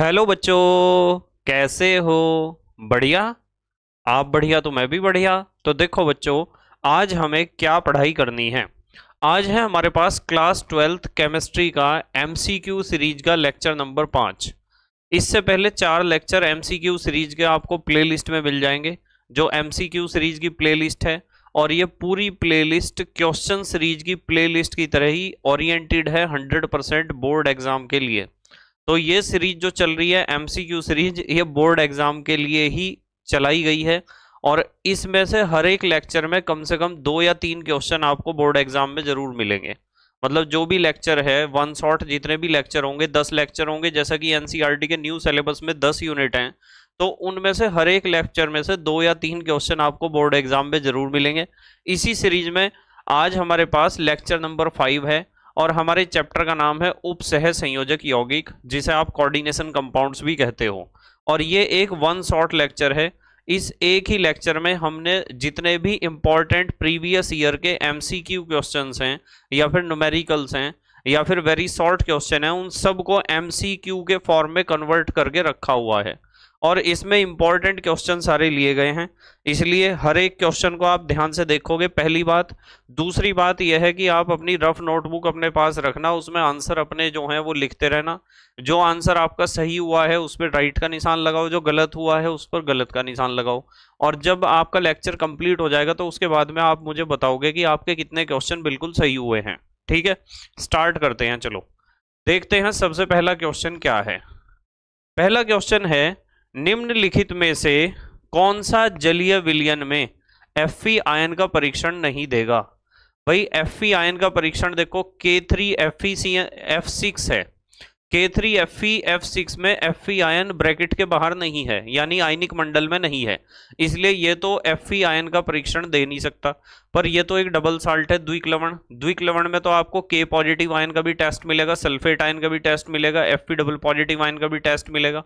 hello बच्चों कैसे हो बढ़िया आप बढ़िया तो मैं भी बढ़िया तो देखो बच्चों आज हमें क्या पढ़ाई करनी है आज है हमारे पास क्लास ट्वेल्थ केमिस्ट्री का एमसीक्यू सीरीज का लेक्चर नंबर पाँच इससे पहले चार लेक्चर एमसीक्यू सीरीज के आपको प्लेलिस्ट में मिल जाएंगे जो एमसीक्यू सीरीज की प्ले है और ये पूरी प्ले क्वेश्चन सीरीज की प्ले की तरह ही ओरिएटेड है हंड्रेड बोर्ड एग्जाम के लिए तो ये सीरीज जो चल रही है एमसीक्यू सीरीज ये बोर्ड एग्जाम के लिए ही चलाई गई है और इसमें से हर एक लेक्चर में कम से कम दो या तीन क्वेश्चन आपको बोर्ड एग्जाम में जरूर मिलेंगे मतलब जो भी लेक्चर है वन शॉट जितने भी लेक्चर होंगे दस लेक्चर होंगे जैसा कि एन e के न्यू सिलेबस में दस यूनिट हैं तो उनमें से हर एक लेक्चर में से दो या तीन क्वेश्चन आपको बोर्ड एग्जाम में जरूर मिलेंगे इसी सीरीज में आज हमारे पास लेक्चर नंबर फाइव है और हमारे चैप्टर का नाम है उपसह संयोजक यौगिक जिसे आप कोऑर्डिनेशन कंपाउंड्स भी कहते हो और ये एक वन शॉर्ट लेक्चर है इस एक ही लेक्चर में हमने जितने भी इम्पॉर्टेंट प्रीवियस ईयर के क्यू क्वेश्चन हैं या फिर न्यूमेरिकल्स हैं या फिर वेरी शॉर्ट क्वेश्चन है उन सबको क्यू के फॉर्म में कन्वर्ट करके रखा हुआ है और इसमें इंपॉर्टेंट क्वेश्चन सारे लिए गए हैं इसलिए हर एक क्वेश्चन को आप ध्यान से देखोगे पहली बात दूसरी बात यह है कि आप अपनी रफ नोटबुक अपने पास रखना उसमें आंसर अपने जो हैं वो लिखते रहना जो आंसर आपका सही हुआ है उस पर राइट का निशान लगाओ जो गलत हुआ है उस पर गलत का निशान लगाओ और जब आपका लेक्चर कंप्लीट हो जाएगा तो उसके बाद में आप मुझे बताओगे कि आपके कितने क्वेश्चन बिल्कुल सही हुए हैं ठीक है स्टार्ट करते हैं चलो देखते हैं सबसे पहला क्वेश्चन क्या है पहला क्वेश्चन है निम्नलिखित में से कौन सा जलीय विलयन में एफ आयन का परीक्षण नहीं देगा भाई एफ आयन का परीक्षण देखो K three F C F six है K three F E F six में एफ ई आयन ब्रैकेट के बाहर नहीं है यानी आयनिक मंडल में नहीं है इसलिए ये तो एफ ई आयन का परीक्षण दे नहीं सकता पर ये तो एक डबल साल्ट है द्विक लवण द्विक लवण में तो आपको के पॉजिटिव आयन का भी टेस्ट मिलेगा सल्फेट आयन का भी टेस्ट मिलेगा F P double positive ion का भी टेस्ट मिलेगा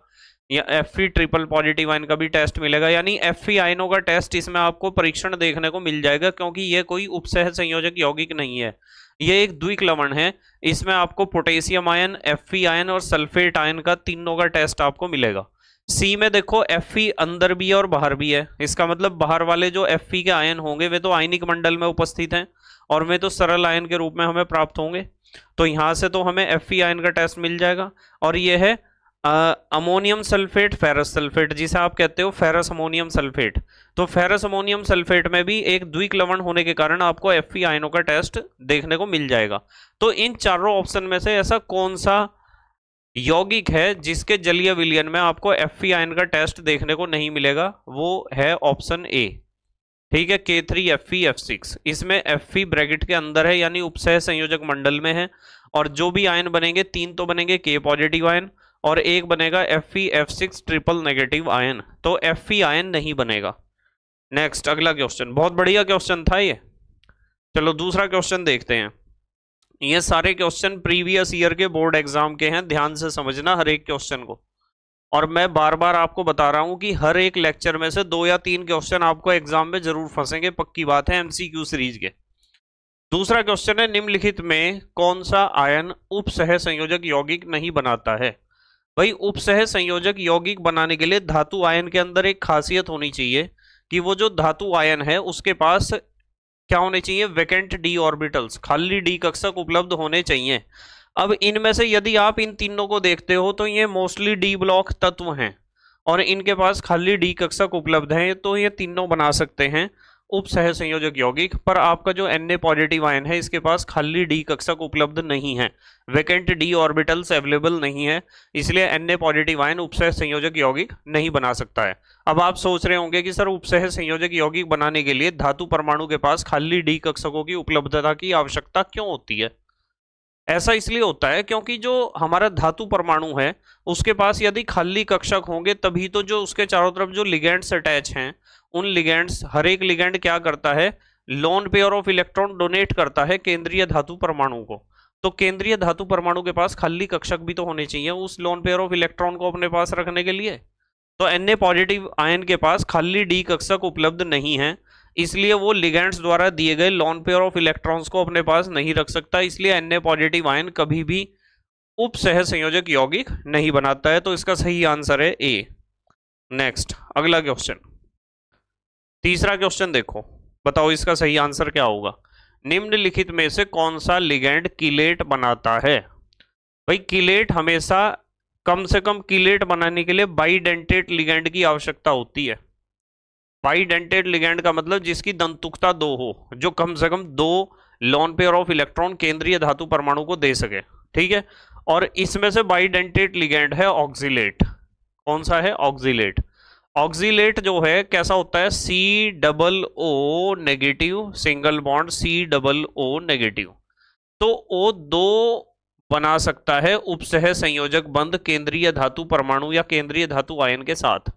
या F E triple positive ion का भी टेस्ट मिलेगा यानी एफ ई आयनों का टेस्ट इसमें आपको परीक्षण देखने को मिल जाएगा क्योंकि ये कोई उपसह संयोजक यौगिक नहीं है ये एक द्विक लवण है इसमें आपको पोटेशियम आयन एफ आयन और सल्फेट आयन का तीनों का टेस्ट आपको मिलेगा सी में देखो एफ अंदर भी है और बाहर भी है इसका मतलब बाहर वाले जो एफ के आयन होंगे वे तो आयनिक मंडल में उपस्थित हैं और वे तो सरल आयन के रूप में हमें प्राप्त होंगे तो यहाँ से तो हमें एफ आयन का टेस्ट मिल जाएगा और ये है अमोनियम सल्फेट फेरस सल्फेट जिसे आप कहते हो फेरस अमोनियम सल्फेट तो फेरस अमोनियम सल्फेट में भी एक द्विक लवण होने के कारण आपको एफ आयनों का टेस्ट देखने को मिल जाएगा तो इन चारों ऑप्शन में से ऐसा कौन सा यौगिक है जिसके जलीय विलियन में आपको एफ आयन का टेस्ट देखने को नहीं मिलेगा वो है ऑप्शन ए ठीक है K three F F six इसमें एफ ब्रैकेट के अंदर है यानी उपसह संयोजक मंडल में है और जो भी आयन बनेंगे तीन तो बनेंगे के पॉजिटिव आयन और एक बनेगा F E F six triple negative ion तो एफ ई आयन नहीं बनेगा नेक्स्ट अगला क्वेश्चन बहुत बढ़िया क्वेश्चन था ये चलो दूसरा क्वेश्चन देखते हैं ये सारे क्वेश्चन प्रीवियस ईयर के बोर्ड एग्जाम के हैं ध्यान से समझना हर एक क्वेश्चन को और मैं बार बार आपको बता रहा हूँ कि हर एक लेक्चर में से दो या तीन क्वेश्चन आपको एग्जाम में जरूर फंसेंगे पक्की बात है एमसीक्यू सीरीज के दूसरा क्वेश्चन है निम्नलिखित में कौन सा आयन उपसह संयोजक यौगिक नहीं बनाता है भाई उपसह संयोजक यौगिक बनाने के लिए धातु आयन के अंदर एक खासियत होनी चाहिए कि वो जो धातु आयन है उसके पास क्या होने चाहिए वैकेंट डी ऑर्बिटल्स खाली डी कक्षक उपलब्ध होने चाहिए अब इनमें से यदि आप इन तीनों को देखते हो तो ये मोस्टली डी ब्लॉक तत्व हैं और इनके पास खाली डी कक्षक उपलब्ध हैं तो ये तीनों बना सकते हैं उप सह संयोजक यौगिक पर आपका जो एन ए पॉजिटिव आयन है इसके पास खाली डी कक्षक उपलब्ध नहीं है वैकेंट डी ऑर्बिटल्स अवेलेबल नहीं है इसलिए एन ए पॉजिटिव आयन उपसह संयोजक यौगिक नहीं बना सकता है अब आप सोच रहे होंगे कि सर उपसह संयोजक यौगिक बनाने के लिए धातु परमाणु के पास खाली डी कक्षकों की उपलब्धता की आवश्यकता क्यों होती है ऐसा इसलिए होता है क्योंकि जो हमारा धातु परमाणु है उसके पास यदि खाली कक्षक होंगे तभी तो जो उसके चारों तरफ जो लिगेंड्स अटैच हैं उन लिगेंड्स हर एक लिगेंड क्या करता है lone pair of electron donate करता है केंद्रीय धातु परमाणु को तो केंद्रीय धातु परमाणु के पास खाली कक्षक भी तो होने चाहिए उस लोन पेयर ऑफ इलेक्ट्रॉन को अपने पास रखने के लिए तो एन पॉजिटिव आयन के पास खाली डी कक्षक उपलब्ध नहीं है इसलिए वो लिगेंड्स द्वारा दिए गए लॉन पेयर ऑफ इलेक्ट्रॉन्स को अपने पास नहीं रख सकता इसलिए एन पॉजिटिव आयन कभी भी उप सह संयोजक यौगिक नहीं बनाता है तो इसका सही आंसर है ए नेक्स्ट अगला क्वेश्चन तीसरा क्वेश्चन देखो बताओ इसका सही आंसर क्या होगा निम्नलिखित में से कौन सा लिगेंड किलेट बनाता है भाई किलेट हमेशा कम से कम किलेट बनाने के लिए बाईडेंटेट लिगेंड की आवश्यकता होती है बाईडेंटेट लिगेंड का मतलब जिसकी दंतुकता दो हो जो कम से कम दो लॉन पेयर ऑफ इलेक्ट्रॉन केंद्रीय धातु परमाणु को दे सके ठीक है और इसमें से बाईडेंटेट लिगेंड है ऑक्सीलेट कौन सा है ऑक्सीलेट ऑक्सीलेट जो है कैसा होता है C double O negative single bond C double O negative तो ओ दो बना सकता है उपसह संयोजक बंद केंद्रीय धातु परमाणु या केंद्रीय धातु आयन के साथ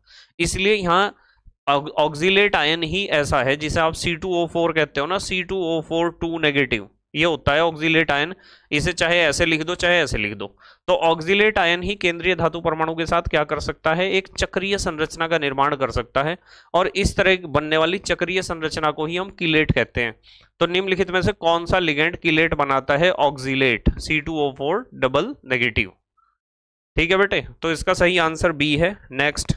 इसलिए यहाँ ऑक्सीलेट आयन ही ऐसा है जिसे आप C2O4 कहते हो ना C2O4 टू नेगेटिव ये होता है ऑक्सीलेट आयन इसे चाहे ऐसे लिख दो चाहे ऐसे लिख दो तो ऑक्सीलेट आयन ही केंद्रीय धातु परमाणु के साथ क्या कर सकता है एक चक्रीय संरचना का निर्माण कर सकता है और इस तरह बनने वाली चक्रीय संरचना को ही हम किलेट कहते हैं तो निम्नलिखित में से कौन सा लिगेंड किलेट बनाता है oxalate C two O four double negative ठीक है बेटे तो इसका सही आंसर बी है नेक्स्ट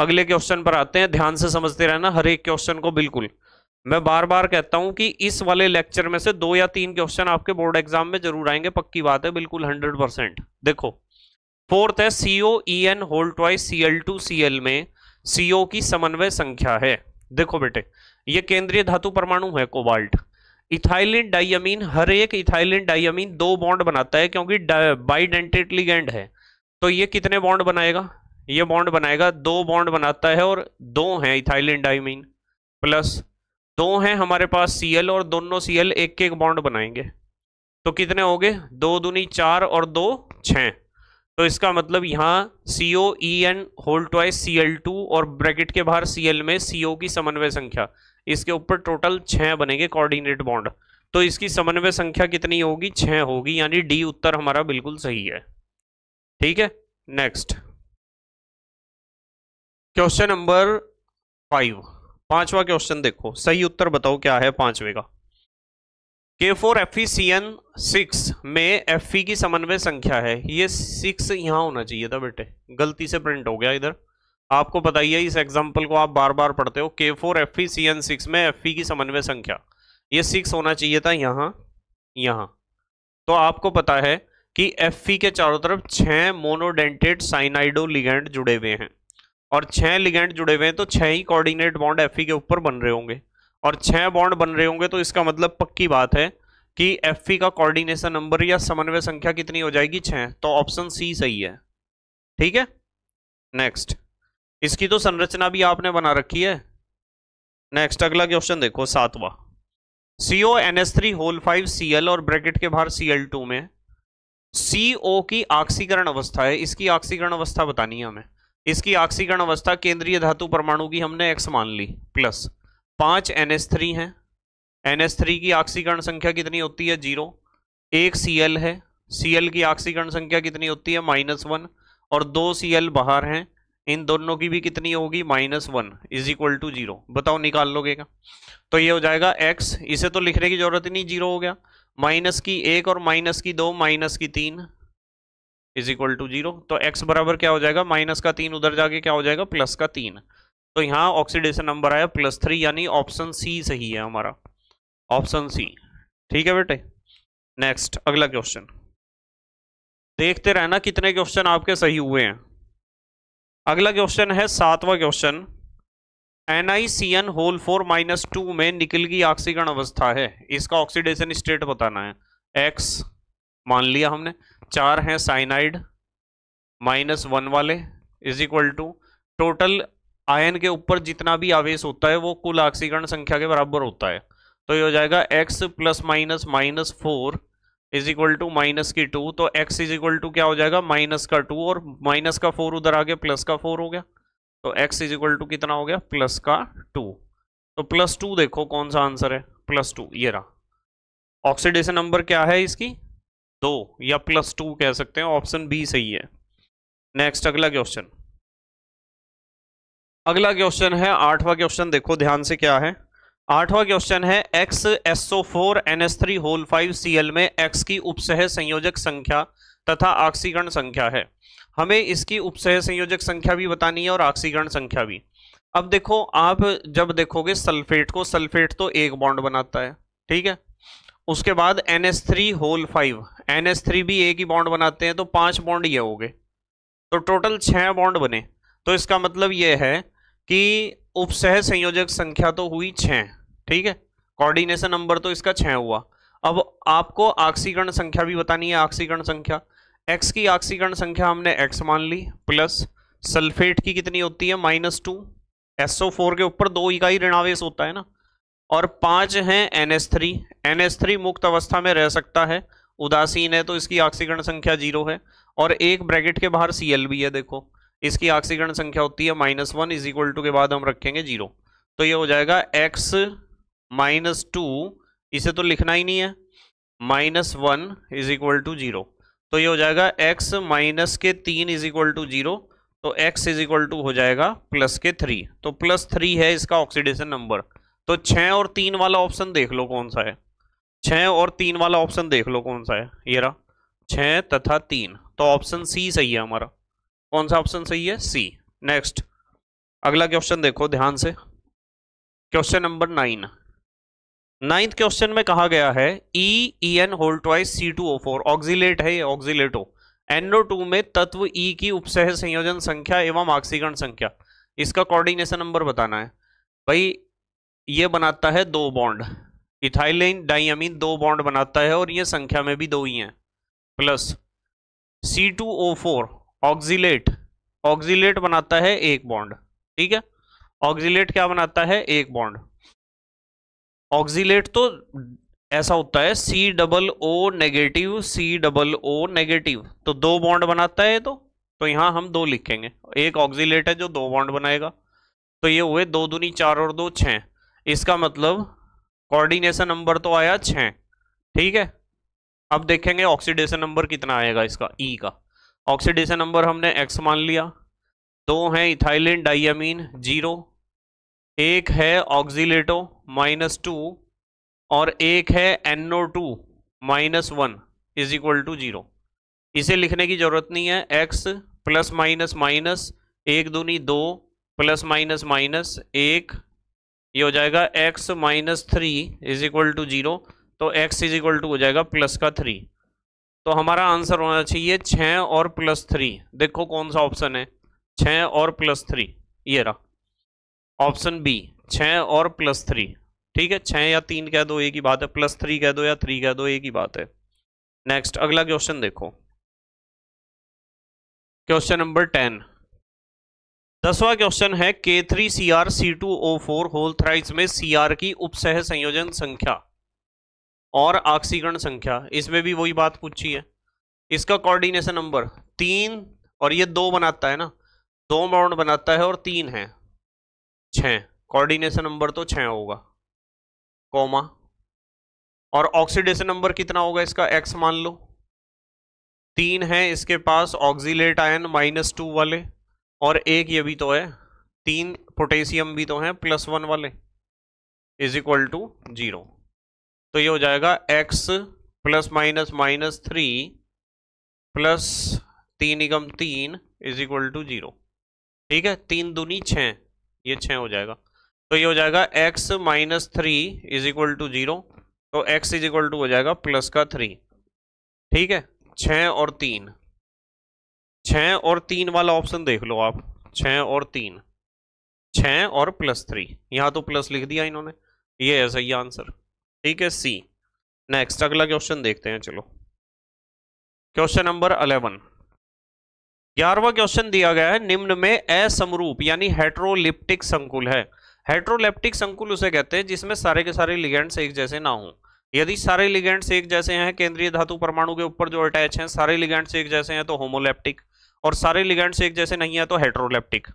अगले क्वेश्चन पर आते हैं ध्यान से समझते रहना हर एक क्वेश्चन को बिल्कुल मैं बार बार कहता हूं कि इस वाले लेक्चर में से दो या तीन क्वेश्चन आपके बोर्ड एग्जाम में जरूर आएंगे पक्की बात है बिल्कुल हंड्रेड परसेंट देखो फोर्थ है CO E N whole twice C L two C L में सीओ की समन्वय संख्या है देखो बेटे ये केंद्रीय धातु परमाणु है कोबाल्ट इथाइलिन डाइमीन हर एक इथाइलिन डाइमीन दो बॉन्ड बनाता है क्योंकि बाइडेंटेड लिगेंड है तो ये कितने बॉन्ड बनाएगा ये बॉन्ड बनाएगा दो बॉन्ड बनाता है और दो हैं इथाइलिन डाइमीन प्लस दो हैं हमारे पास सीएल और दोनों सीएल एक के एक बॉन्ड बनाएंगे तो कितने हो गए दो दूनी चार और दो छः तो इसका मतलब यहाँ C O E N whole twice C L two और ब्रैकेट के बाहर सी एल में सी ओ की समन्वय संख्या इसके ऊपर टोटल छः बनेंगे कोऑर्डिनेट बॉन्ड तो इसकी समन्वय संख्या कितनी होगी छः होगी यानी डी उत्तर हमारा बिल्कुल सही है ठीक है नेक्स्ट क्वेश्चन नंबर फाइव पांचवा क्वेश्चन देखो सही उत्तर बताओ क्या है पांचवे का K four F C N six में एफ e की समन्वय संख्या है ये सिक्स यहां होना चाहिए था बेटे गलती से प्रिंट हो गया इधर आपको बताइए इस एग्जाम्पल को आप बार बार पढ़ते हो K four F C N six में एफ e की समन्वय संख्या ये सिक्स होना चाहिए था यहाँ यहाँ तो आपको पता है कि एफ e के चारों तरफ छह मोनोडेंटेड साइनाइडो लिगेंड जुड़े हुए हैं और छह लिगेंड जुड़े हुए हैं तो छह ही कोऑर्डिनेट बॉन्ड एफ के ऊपर बन रहे होंगे और छह बॉन्ड बन रहे होंगे तो इसका मतलब पक्की बात है कि एफ का कोऑर्डिनेशन नंबर या समन्वय संख्या कितनी हो जाएगी छह तो ऑप्शन सी सही है ठीक है नेक्स्ट इसकी तो संरचना भी आपने बना रखी है नेक्स्ट अगला क्वेश्चन देखो सातवा CO N S three whole five C L और ब्रैकेट के बाहर सी एल टू में सी ओ की आक्सीकरण अवस्था है इसकी आक्सीकरण अवस्था बतानी है हमें इसकी ऑक्सीकरण अवस्था केंद्रीय धातु परमाणु की हमने एक्स मान ली प्लस पांच एन एस थ्री है एन एस थ्री की ऑक्सीकरण संख्या कितनी होती है जीरो एक सी एल है सी एल की ऑक्सीकरण संख्या कितनी होती है माइनस वन और दो सी एल बाहर हैं इन दोनों की भी कितनी होगी minus one is equal to zero बताओ निकाल लोगे का तो ये हो जाएगा एक्स इसे तो लिखने की जरूरत ही नहीं जीरो हो गया माइनस की एक और माइनस की दो माइनस की तीन इज इक्वल टू जीरो तो एक्स बराबर क्या हो जाएगा माइनस का तीन उधर जाके क्या हो जाएगा प्लस का तीन तो यहाँ ऑक्सीडेशन नंबर आया प्लस थ्री यानी ऑप्शन सी सही है हमारा ऑप्शन सी ठीक है बेटे नेक्स्ट अगला क्वेश्चन देखते रहना कितने क्वेश्चन आपके सही हुए हैं अगला क्वेश्चन है सातवां question N I C N whole four minus two में निकल की ऑक्सीकरण अवस्था है इसका ऑक्सीडेशन स्टेट बताना है एक्स मान लिया हमने चार हैं साइनाइड माइनस वन वाले is equal to total ion के ऊपर जितना भी आवेश होता है वो कुल ऑक्सीकरण संख्या के बराबर होता है तो ये हो जाएगा x plus minus minus four is equal to minus की टू तो x इज इक्वल टू क्या हो जाएगा माइनस का टू और माइनस का फोर उधर आ गया प्लस का फोर हो गया तो x इज इक्वल टू कितना हो गया प्लस का टू तो प्लस टू देखो कौन सा आंसर है प्लस टू ये रहा ऑक्सीडेशन नंबर क्या है इसकी दो या प्लस टू कह सकते हैं ऑप्शन बी सही है नेक्स्ट अगला क्वेश्चन अगला क्वेश्चन है आठवां क्वेश्चन देखो ध्यान से क्या है आठवां क्वेश्चन है x SO four N S three whole five C L में एक्स की उपसह संयोजक संख्या तथा आक्सीकरण संख्या है हमें इसकी उपसह संयोजक संख्या भी बतानी है और आक्सीकरण संख्या भी अब देखो आप जब देखोगे सल्फेट को सल्फेट तो एक बॉन्ड बनाता है ठीक है उसके बाद N S three whole five N S three भी एक ही बॉन्ड बनाते हैं तो पांच बॉन्ड ये हो गए तो टोटल छह बॉन्ड बने तो इसका मतलब ये है कि उपसह संयोजक संख्या तो हुई छः ठीक है कोऑर्डिनेशन नंबर तो इसका छः हुआ अब आपको आक्सीकरण संख्या भी बतानी है आक्सीकरण संख्या एक्स की आक्सीकरण संख्या हमने एक्स मान ली प्लस सल्फेट की कितनी होती है माइनस टू एसओ फोर के ऊपर दो इकाई ऋणावेश होता है ना और पांच हैं N S three N S three मुक्त अवस्था में रह सकता है उदासीन है तो इसकी ऑक्सीकरण संख्या जीरो है और एक ब्रैकेट के बाहर सी एल भी है देखो इसकी ऑक्सीकरण संख्या होती है minus one is equal to के बाद हम रखेंगे जीरो तो ये हो जाएगा एक्स माइनस टू इसे तो लिखना ही नहीं है minus one is equal to zero तो ये हो जाएगा एक्स माइनस के तीन इज इक्वल टू जीरो तो एक्स इज इक्वल टू हो जाएगा प्लस के थ्री तो प्लस थ्री है इसका ऑक्सीडेशन नंबर तो छः और तीन वाला ऑप्शन देख लो कौन सा है छः और तीन वाला ऑप्शन देख लो कौन सा है ये रहा छः तथा तीन तो ऑप्शन सी सही है हमारा कौन सा ऑप्शन सही है सी नेक्स्ट अगला क्वेश्चन देखो ध्यान से question number nine ninth question में कहा गया है E E N twice C two O four oxalate है ये एनओ टू में तत्व ई e की उपसह संयोजन संख्या एवं ऑक्सीकरण संख्या इसका कोऑर्डिनेशन नंबर बताना है भाई ये बनाता है दो बॉन्ड इथाइलिन डाइमिन दो बॉन्ड बनाता है और ये संख्या में भी दो ही हैं plus C two O four oxalate oxalate बनाता है एक बॉन्ड ठीक है ऑक्जिलेट क्या बनाता है एक बॉन्ड ऑक्जिलेट तो ऐसा होता है C double O negative C double O negative तो दो बॉन्ड बनाता है तो तो यहाँ हम दो लिखेंगे एक ऑक्जिलेट है जो दो बॉन्ड बनाएगा तो ये हुए दो दूनी चार और दो छः इसका मतलब कोऑर्डिनेशन नंबर तो आया छ ठीक है अब देखेंगे ऑक्सीडेशन नंबर कितना आएगा इसका ई e का ऑक्सीडेशन नंबर हमने एक्स मान लिया दो है इथाइलिन डाइमीन जीरो एक है ऑक्सीलेटो माइनस टू और एक है NO two minus one is equal to zero इसे लिखने की ज़रूरत नहीं है एक्स प्लस माइनस माइनस एक दूनी दो प्लस माइनस माइनस एक ये हो जाएगा x minus three is equal to zero तो x इज इक्वल टू हो जाएगा प्लस का थ्री तो हमारा आंसर होना चाहिए छ और प्लस थ्री देखो कौन सा ऑप्शन है छ और प्लस थ्री ये रहा ऑप्शन बी छ और प्लस थ्री ठीक है छः या तीन कह दो एक ही बात है प्लस थ्री कह दो या थ्री कह दो एक ही बात है नेक्स्ट अगला क्वेश्चन देखो क्वेश्चन नंबर टेन दसवा क्वेश्चन है K three C R C two O four whole thrice में सी आर की उपसह संयोजन संख्या और ऑक्सीकरण संख्या इसमें भी वही बात पूछी है इसका कोऑर्डिनेशन नंबर तीन और ये दो बनाता है ना दो बाउंड बनाता है और तीन है छः कोऑर्डिनेशन नंबर तो छ होगा कॉमा और ऑक्सीडेशन नंबर कितना होगा इसका एक्स मान लो तीन है इसके पास ऑक्सीलेट आयन माइनस टू वाले और एक ये भी तो है तीन पोटेशियम भी तो हैं प्लस वन वाले इज इक्वल टू जीरो तो ये हो जाएगा x plus minus minus three plus तीन इगम तीन इज इक्वल टू जीरो ठीक है तीन दूनी छः ये छः हो जाएगा तो ये हो जाएगा x minus three is equal to zero तो एक्स इज इक्वल टू हो जाएगा प्लस का थ्री ठीक है छः और तीन छः और तीन वाला ऑप्शन देख लो आप छः और तीन छः और प्लस थ्री यहाँ तो प्लस लिख दिया इन्होंने ये है सही आंसर ठीक है सी नेक्स्ट अगला क्वेश्चन देखते हैं चलो क्वेश्चन नंबर अलेवन ग्यारहवा क्वेश्चन दिया गया है निम्न में असमरूप यानी हेट्रोलिप्टिक संकुल है हेट्रोलिप्टिक संकुल उसे कहते हैं जिसमें सारे के सारे लिगेंट्स एक जैसे ना हों यदि सारे लिगेंड्स एक जैसे हैं केंद्रीय धातु परमाणु के ऊपर जो अटैच हैं सारे लिगेंड्स एक जैसे हैं तो होमोलेप्टिक और सारे लिगेंड्स एक जैसे नहीं है तो हेट्रोलेप्टिक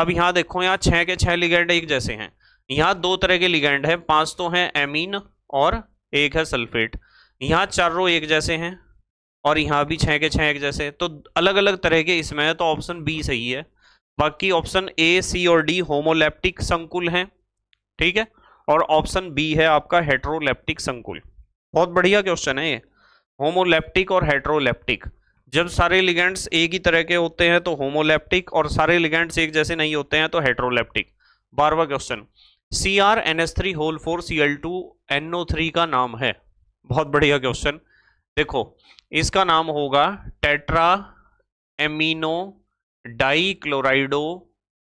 अब यहाँ देखो यहाँ छः के छः लिगेंड एक जैसे हैं यहाँ दो तरह के लिगेंड हैं पांच तो हैं एमीन और एक है सल्फेट यहाँ चारों एक जैसे हैं और यहाँ भी छः के छः एक जैसे तो अलग अलग तरह के इसमें है तो ऑप्शन बी सही है बाकी ऑप्शन ए सी और डी होमोलेप्टिक संकुल हैं ठीक है और ऑप्शन बी है आपका हेट्रोलेप्टिक संकुल बहुत बढ़िया क्वेश्चन है ये होमोलेप्टिक और हेट्रोलेप्टिक जब सारे लिगेंड्स एक ही तरह के होते हैं तो होमोलेप्टिक और सारे लिगेंड्स एक जैसे नहीं होते हैं तो हेट्रोलेप्टिक बारवा question C R N S three whole four C L two N O three का नाम है बहुत बढ़िया क्वेश्चन देखो इसका नाम होगा tetra amino di chlorido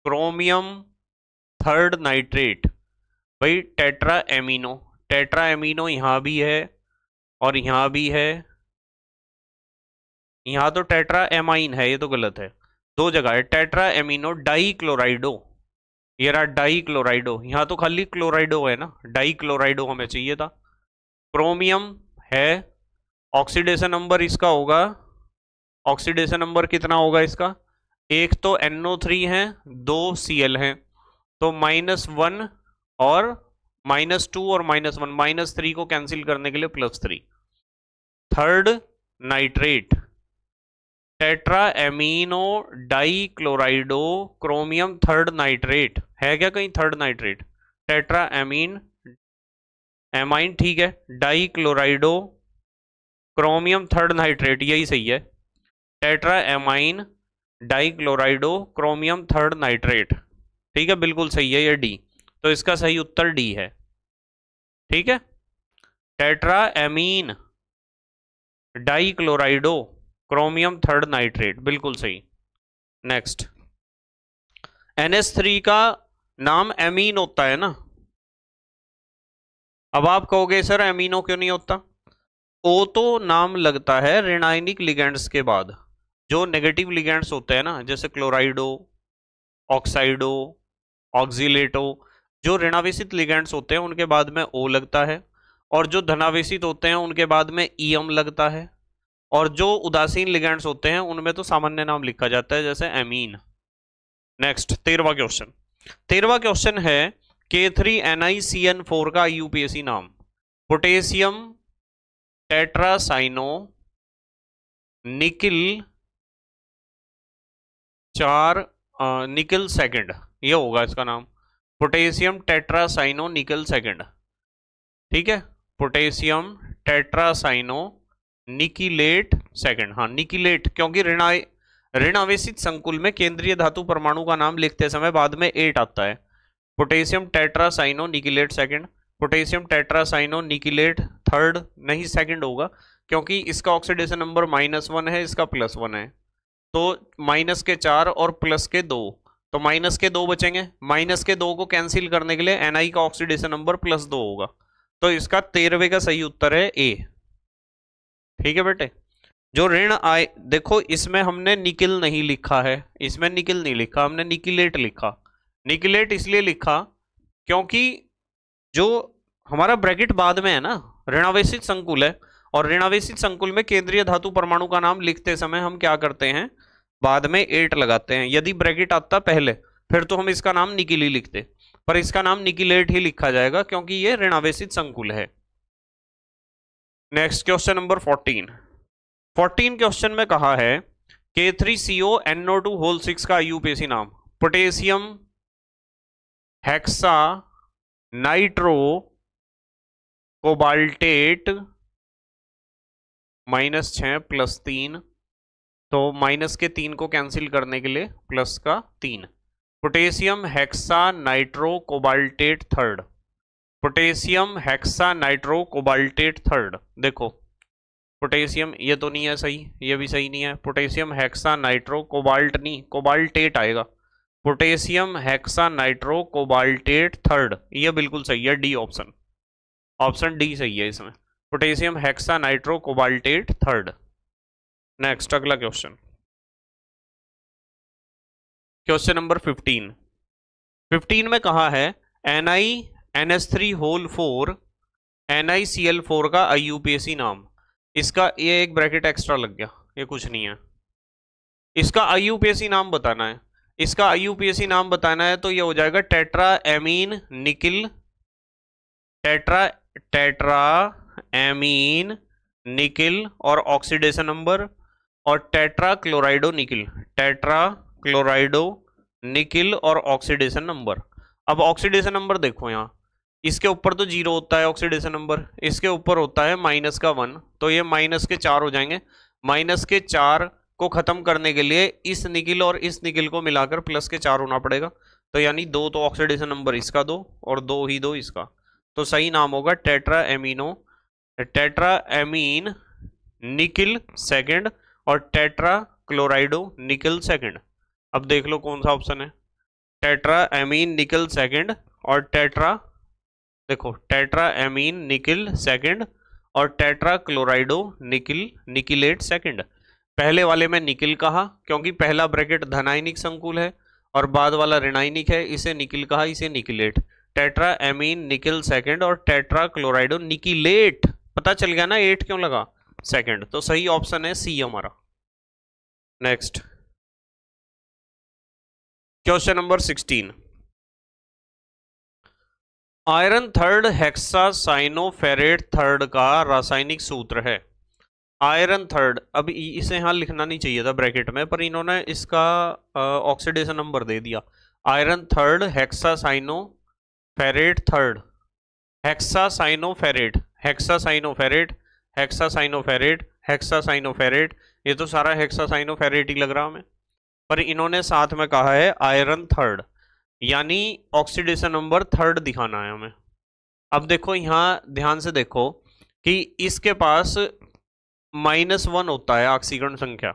chromium third nitrate भाई टेट्रा एमिनो टेट्रा एमिनो यहाँ भी है और यहाँ भी है यहाँ तो टेट्रा एमाइन है ये तो गलत है दो जगह है टेट्रा एमिनो डाई क्लोराइडो ये रहा डाई क्लोराइडो यहाँ तो खाली क्लोराइडो है ना डाई क्लोराइडो हमें चाहिए था क्रोमियम है ऑक्सीडेशन नंबर इसका होगा ऑक्सीडेशन नंबर कितना होगा इसका एक तो एनओ थ्री है दो सी एल है तो माइनस वन और माइनस टू और माइनस वन माइनस थ्री को कैंसिल करने के लिए plus three third nitrate tetra amino dichlorido chromium third nitrate है क्या कहीं third nitrate tetra amine amine ठीक है डाईक्लोराइडो क्रोमियम थर्ड नाइट्रेट यही सही है tetra amine dichlorido chromium third nitrate ठीक है बिल्कुल सही है ये डी तो इसका सही उत्तर डी है ठीक है tetra amine dichlorido chromium third nitrate बिल्कुल सही नेक्स्ट एनएस थ्री का नाम एमीन होता है ना अब आप कहोगे सर एमीनो क्यों नहीं होता ओ तो नाम लगता है रेनाइनिक लिगेंड्स के बाद जो नेगेटिव लिगेंड्स होते हैं ना जैसे क्लोराइडो ऑक्साइडो ऑक्सीटो जो ऋणावेशित लिगेंड्स होते हैं उनके बाद में ओ लगता है और जो धनावेशित होते हैं उनके बाद में ई e लगता है और जो उदासीन लिगेंड्स होते हैं उनमें तो सामान्य नाम लिखा जाता है जैसे एमीन नेक्स्ट तेरवा क्वेश्चन तेरवा क्वेश्चन है K three N I C N four का यूपीएससी नाम पोटेशियम टेट्रासाइनो निकिल चार आ, निकिल सेकंड ये होगा इसका नाम पोटेशियम टेट्रासाइनो निकिल सेकंड ठीक है पोटेशियम टेट्रासाइनो निकिलेट सेकंड हाँ निकिलेट क्योंकि ऋण आवेशित संकुल में केंद्रीय धातु परमाणु का नाम लिखते समय बाद में एट आता है potassium tetracyano nickelate second potassium tetracyano nickelate third नहीं सेकंड होगा क्योंकि इसका ऑक्सीडेशन नंबर माइनस वन है इसका प्लस वन है तो माइनस के चार और प्लस के दो तो माइनस के दो बचेंगे माइनस के दो को कैंसिल करने के लिए एनआई का ऑक्सीडेशन नंबर प्लस दो होगा तो इसका तेरहवे का सही उत्तर है ए ठीक है बेटे जो ऋण आय देखो इसमें हमने निकिल नहीं लिखा है इसमें निकिल नहीं लिखा हमने निकिलेट लिखा निकिलेट इसलिए लिखा क्योंकि जो हमारा ब्रैकेट बाद में है ना ऋणावेशित संकुल है और ऋणावेशित संकुल में केंद्रीय धातु परमाणु का नाम लिखते समय हम क्या करते हैं बाद में एट लगाते हैं यदि ब्रैकेट आता पहले फिर तो हम इसका नाम निकिली लिखते पर इसका नाम निकिलेट ही लिखा जाएगा क्योंकि ये ऋणावेशित संकुल है next question number fourteen fourteen question में कहा है K three C O N O two whole six का यूपीसी नाम potassium hexa nitro cobaltate minus छ प्लस तीन तो माइनस के तीन को कैंसिल करने के लिए प्लस का तीन potassium hexa nitro cobaltate third potassium hexa nitro cobaltate third देखो पोटेशियम ये तो नहीं है सही ये भी सही नहीं है पोटेशियम हेक्सा नाइट्रो कोबाल्ट नहीं कोबाल्टेट आएगा potassium hexa nitro cobaltate third ये बिल्कुल सही है डी ऑप्शन ऑप्शन डी सही है इसमें potassium hexa nitro cobaltate third next अगला question question number fifteen fifteen में कहा है N I N S three whole four N I C L four का I U P S C नाम इसका ये एक ब्रैकेट एक्स्ट्रा लग गया ये कुछ नहीं है इसका I U P S C नाम बताना है इसका I U P S C नाम बताना है तो ये हो जाएगा tetra amine nickel tetra tetra amine nickel और ऑक्सीडेशन नंबर और tetra chlorido nickel tetra chlorido nickel और ऑक्सीडेशन नंबर अब ऑक्सीडेशन नंबर देखो यहाँ इसके ऊपर तो जीरो होता है ऑक्सीडेशन नंबर इसके ऊपर होता है माइनस का वन तो ये माइनस के चार हो जाएंगे माइनस के चार को ख़त्म करने के लिए इस निकिल और इस निकिल को मिलाकर प्लस के चार होना पड़ेगा तो यानी दो तो ऑक्सीडेशन नंबर इसका दो और दो ही दो इसका तो सही नाम होगा tetra amino tetra amine nickel second और टेट्रा क्लोराइडो निकल सेकंड अब देख लो कौन सा ऑप्शन है टेट्रा एमीन निकल सेकंड और टेट्रा देखो टेट्रा एमीन निकिल सेकंड और tetra chlorido nickel nickelate second पहले वाले में निकिल कहा क्योंकि पहला ब्रैकेट धनाइनिक संकुल है और बाद वाला ऋणाइनिक है इसे निकिल कहा इसे nickelate tetra amine nickel second और टेट्रा क्लोराइडो निकिलेट पता चल गया ना एट क्यों लगा सेकंड तो सही ऑप्शन है सी हमारा next question number sixteen iron third hexa cyanoferrate third का रासायनिक सूत्र है आयरन थर्ड अब इसे यहाँ लिखना नहीं चाहिए था ब्रैकेट में पर इन्होंने इसका ऑक्सीडेशन नंबर दे दिया iron third hexa cyanoferrate third hexa hexa hexacyanoferrate cyanoferrate hexacyanoferrate cyanoferrate ये तो सारा हेक्सा साइनोफेरेट ही लग रहा हमें पर इन्होंने साथ में कहा है आयरन थर्ड यानी ऑक्सीडेशन नंबर थर्ड दिखाना है हमें अब देखो यहाँ ध्यान से देखो कि इसके पास माइनस वन होता है ऑक्सीकरण संख्या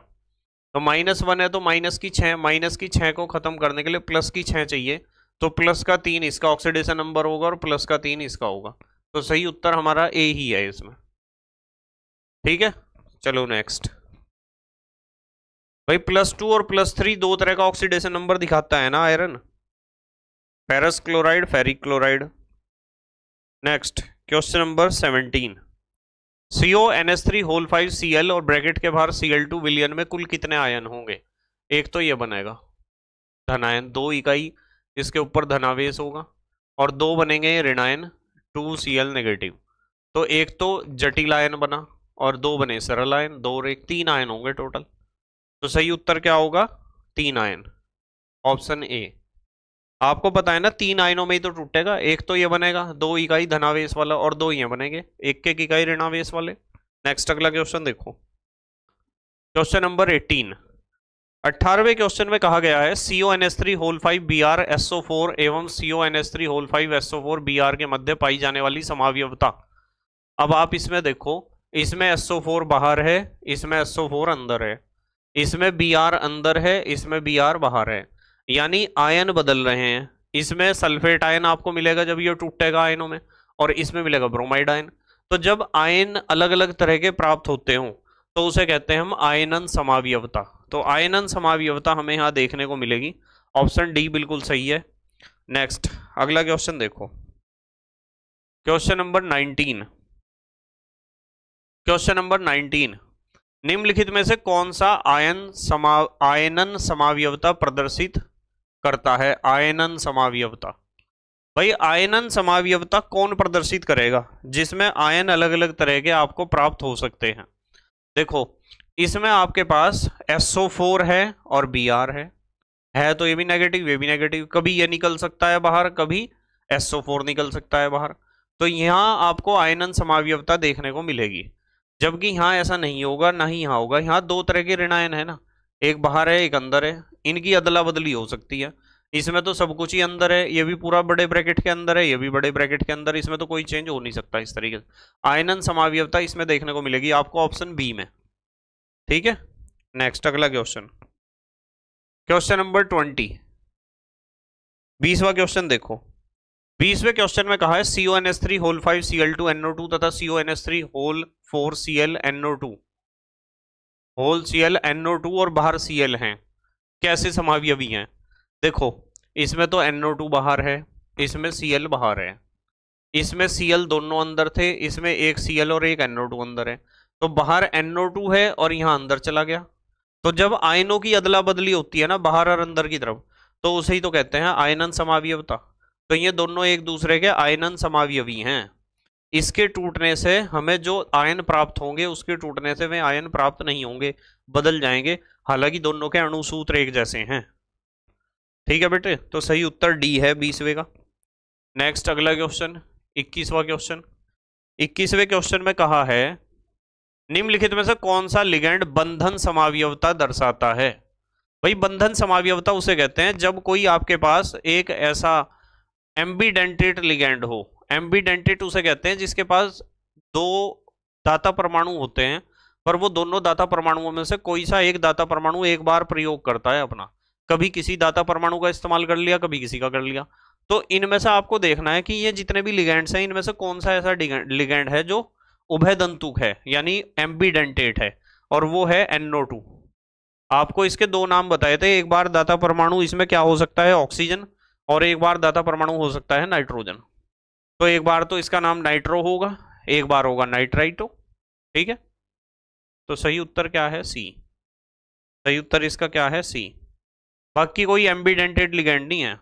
तो माइनस वन है तो माइनस की छः माइनस की छः को ख़त्म करने के लिए प्लस की छः चाहिए तो प्लस का तीन इसका ऑक्सीडेशन नंबर होगा और प्लस का तीन इसका होगा तो सही उत्तर हमारा ए ही है इसमें ठीक है चलो नेक्स्ट भाई प्लस टू और प्लस थ्री दो तरह का ऑक्सीडेशन नंबर दिखाता है ना iron ferrous chloride ferric chloride next question number seventeen C O N S three whole five C L और ब्रैकेट के बाहर सी एल टू विलियन में कुल कितने आयन होंगे एक तो ये बनेगा धनायन दो इकाई इसके ऊपर धनावेश होगा और दो बनेंगे ऋणायन टू सी एल नेगेटिव तो एक तो जटिल आयन बना और दो बने सरल आयन दो और एक तीन आयन होंगे टोटल तो सही उत्तर क्या होगा तीन आयन ऑप्शन ए आपको पता है ना तीन आयनों में ही तो टूटेगा एक तो ये बनेगा दो इकाई धनावेश वाला और दो ये बनेंगे एक एक इकाई ऋणावेश वाले नेक्स्ट अगला क्वेश्चन देखो क्वेश्चन नंबर एटीन अट्ठारहवें क्वेश्चन में कहा गया है CO N S three whole five B R SO four एवं CO N S three whole five SO four B R के मध्य पाई जाने वाली समाव्यवता अब आप इसमें देखो इसमें एसओ फोर बाहर है इसमें एसओ फोर अंदर है इसमें बी आर अंदर है इसमें बी आर बाहर है यानी आयन बदल रहे हैं इसमें सल्फेट आयन आपको मिलेगा जब ये टूटेगा आयनों में और इसमें मिलेगा ब्रोमाइड आयन तो जब आयन अलग अलग तरह के प्राप्त होते हों तो उसे कहते हैं हम आयनन समावयवता तो आयनन समावयवता हमें यहाँ देखने को मिलेगी ऑप्शन डी बिल्कुल सही है नेक्स्ट अगला क्वेश्चन देखो question number nineteen question number nineteen निम्नलिखित में से कौन सा आयन समा आयनन समावयवता प्रदर्शित करता है आयनन समावयवता भाई आयनन समावयवता कौन प्रदर्शित करेगा जिसमें आयन अलग अलग तरह के आपको प्राप्त हो सकते हैं देखो इसमें आपके पास SO4 है और Br है है तो ये भी नेगेटिव ये भी नेगेटिव कभी ये निकल सकता है बाहर कभी SO4 निकल सकता है बाहर तो यहाँ आपको आयनन समावयवता देखने को मिलेगी जबकि यहाँ ऐसा नहीं होगा ना ही यहाँ होगा यहाँ दो तरह के ऋणायन है ना एक बाहर है एक अंदर है इनकी अदला बदली हो सकती है इसमें तो सब कुछ ही अंदर है ये भी पूरा बड़े ब्रैकेट के अंदर है ये भी बड़े ब्रैकेट के अंदर इसमें तो कोई चेंज हो नहीं सकता इस तरीके से आयनन समावयवता इसमें देखने को मिलेगी आपको ऑप्शन बी में ठीक है नेक्स्ट अगला क्वेश्चन क्वेश्चन नंबर ट्वेंटी बीसवा क्वेश्चन देखो बीसवें क्वेश्चन में कहा है CO N S three whole five C L two NO two तथा CO N S three whole four C L NO two whole C L NO two और बाहर सी L है कैसे समावीय भी हैं देखो इसमें तो NO2 बाहर है इसमें Cl बाहर है इसमें Cl दोनों अंदर थे इसमें एक Cl और एक NO2 अंदर है तो बाहर NO2 है और यहाँ अंदर चला गया तो जब आयनों की अदला बदली होती है ना बाहर और अंदर की तरफ तो उसे ही तो कहते हैं आयनन समावयवता तो ये दोनों एक दूसरे के आयनन समावयवी हैं इसके टूटने से हमें जो आयन प्राप्त होंगे उसके टूटने से वे आयन प्राप्त नहीं होंगे बदल जाएंगे हालांकि दोनों के अणुसूत्र एक जैसे हैं ठीक है बेटे तो सही उत्तर डी है बीसवे का नेक्स्ट अगला क्वेश्चन इक्कीसवा क्वेश्चन इक्कीसवें क्वेश्चन में कहा है निम्नलिखित में से कौन सा लिगेंड बंधन समावयवता दर्शाता है भाई बंधन समावयवता उसे कहते हैं जब कोई आपके पास एक ऐसा एम्बीडेंटेट लिगेंड हो एम्बीडेंटेट उसे कहते हैं जिसके पास दो दाता परमाणु होते हैं पर वो दोनों दाता परमाणुओं में से कोई सा एक दाता परमाणु एक बार प्रयोग करता है अपना कभी किसी दाता परमाणु का इस्तेमाल कर लिया कभी किसी का कर लिया तो इनमें से आपको देखना है कि ये जितने भी लिगेंड्स हैं इनमें से कौन सा ऐसा लिगेंड है जो उभयदंतुक है यानी एम्बीडेंटेट है और वो है एनओ टू आपको इसके दो नाम बताए थे एक बार दाता परमाणु इसमें क्या हो सकता है ऑक्सीजन और एक बार दाता परमाणु हो सकता है नाइट्रोजन तो एक बार तो इसका नाम नाइट्रो होगा एक बार होगा नाइट्राइटो ठीक है तो सही उत्तर क्या है सी सही उत्तर इसका क्या है सी बाकी कोई एम्बीडेंटेड लिगेंड नहीं है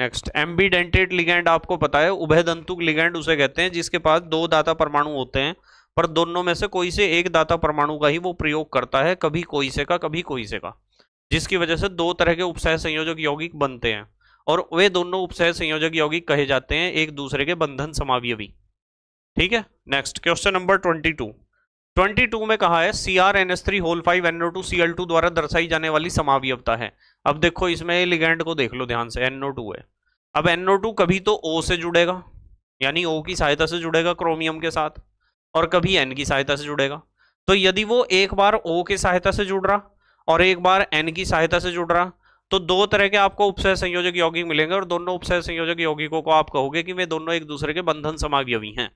नेक्स्ट एम्बीडेंटेड लिगेंड आपको पता है उभयदंतुक लिगेंड उसे कहते हैं जिसके पास दो दाता परमाणु होते हैं पर दोनों में से कोई से एक दाता परमाणु का ही वो प्रयोग करता है कभी कोई से का कभी कोई से का जिसकी वजह से दो तरह के उपसह संयोजक यौगिक बनते हैं और वे दोनों उपसह संयोजक यौगिक कहे जाते हैं एक दूसरे के बंधन समावयवी ठीक है next question number twenty two twenty two में कहा है C R N S three whole five NO two C L two द्वारा दर्शाई जाने वाली समावयता है अब देखो इसमें लिगेंड को देख लो ध्यान से एनओ टू है अब एनओ टू कभी तो ओ से जुड़ेगा यानी ओ की सहायता से जुड़ेगा क्रोमियम के साथ और कभी एन की सहायता से जुड़ेगा तो यदि वो एक बार ओ के सहायता से जुड़ रहा और एक बार एन की सहायता से जुड़ रहा तो दो तरह के आपको उपसह संयोजक यौगिक मिलेंगे और दोनों उपसह संयोजक यौगिकों को आप कहोगे कि वे दोनों एक दूसरे के बंधन समावयवी हैं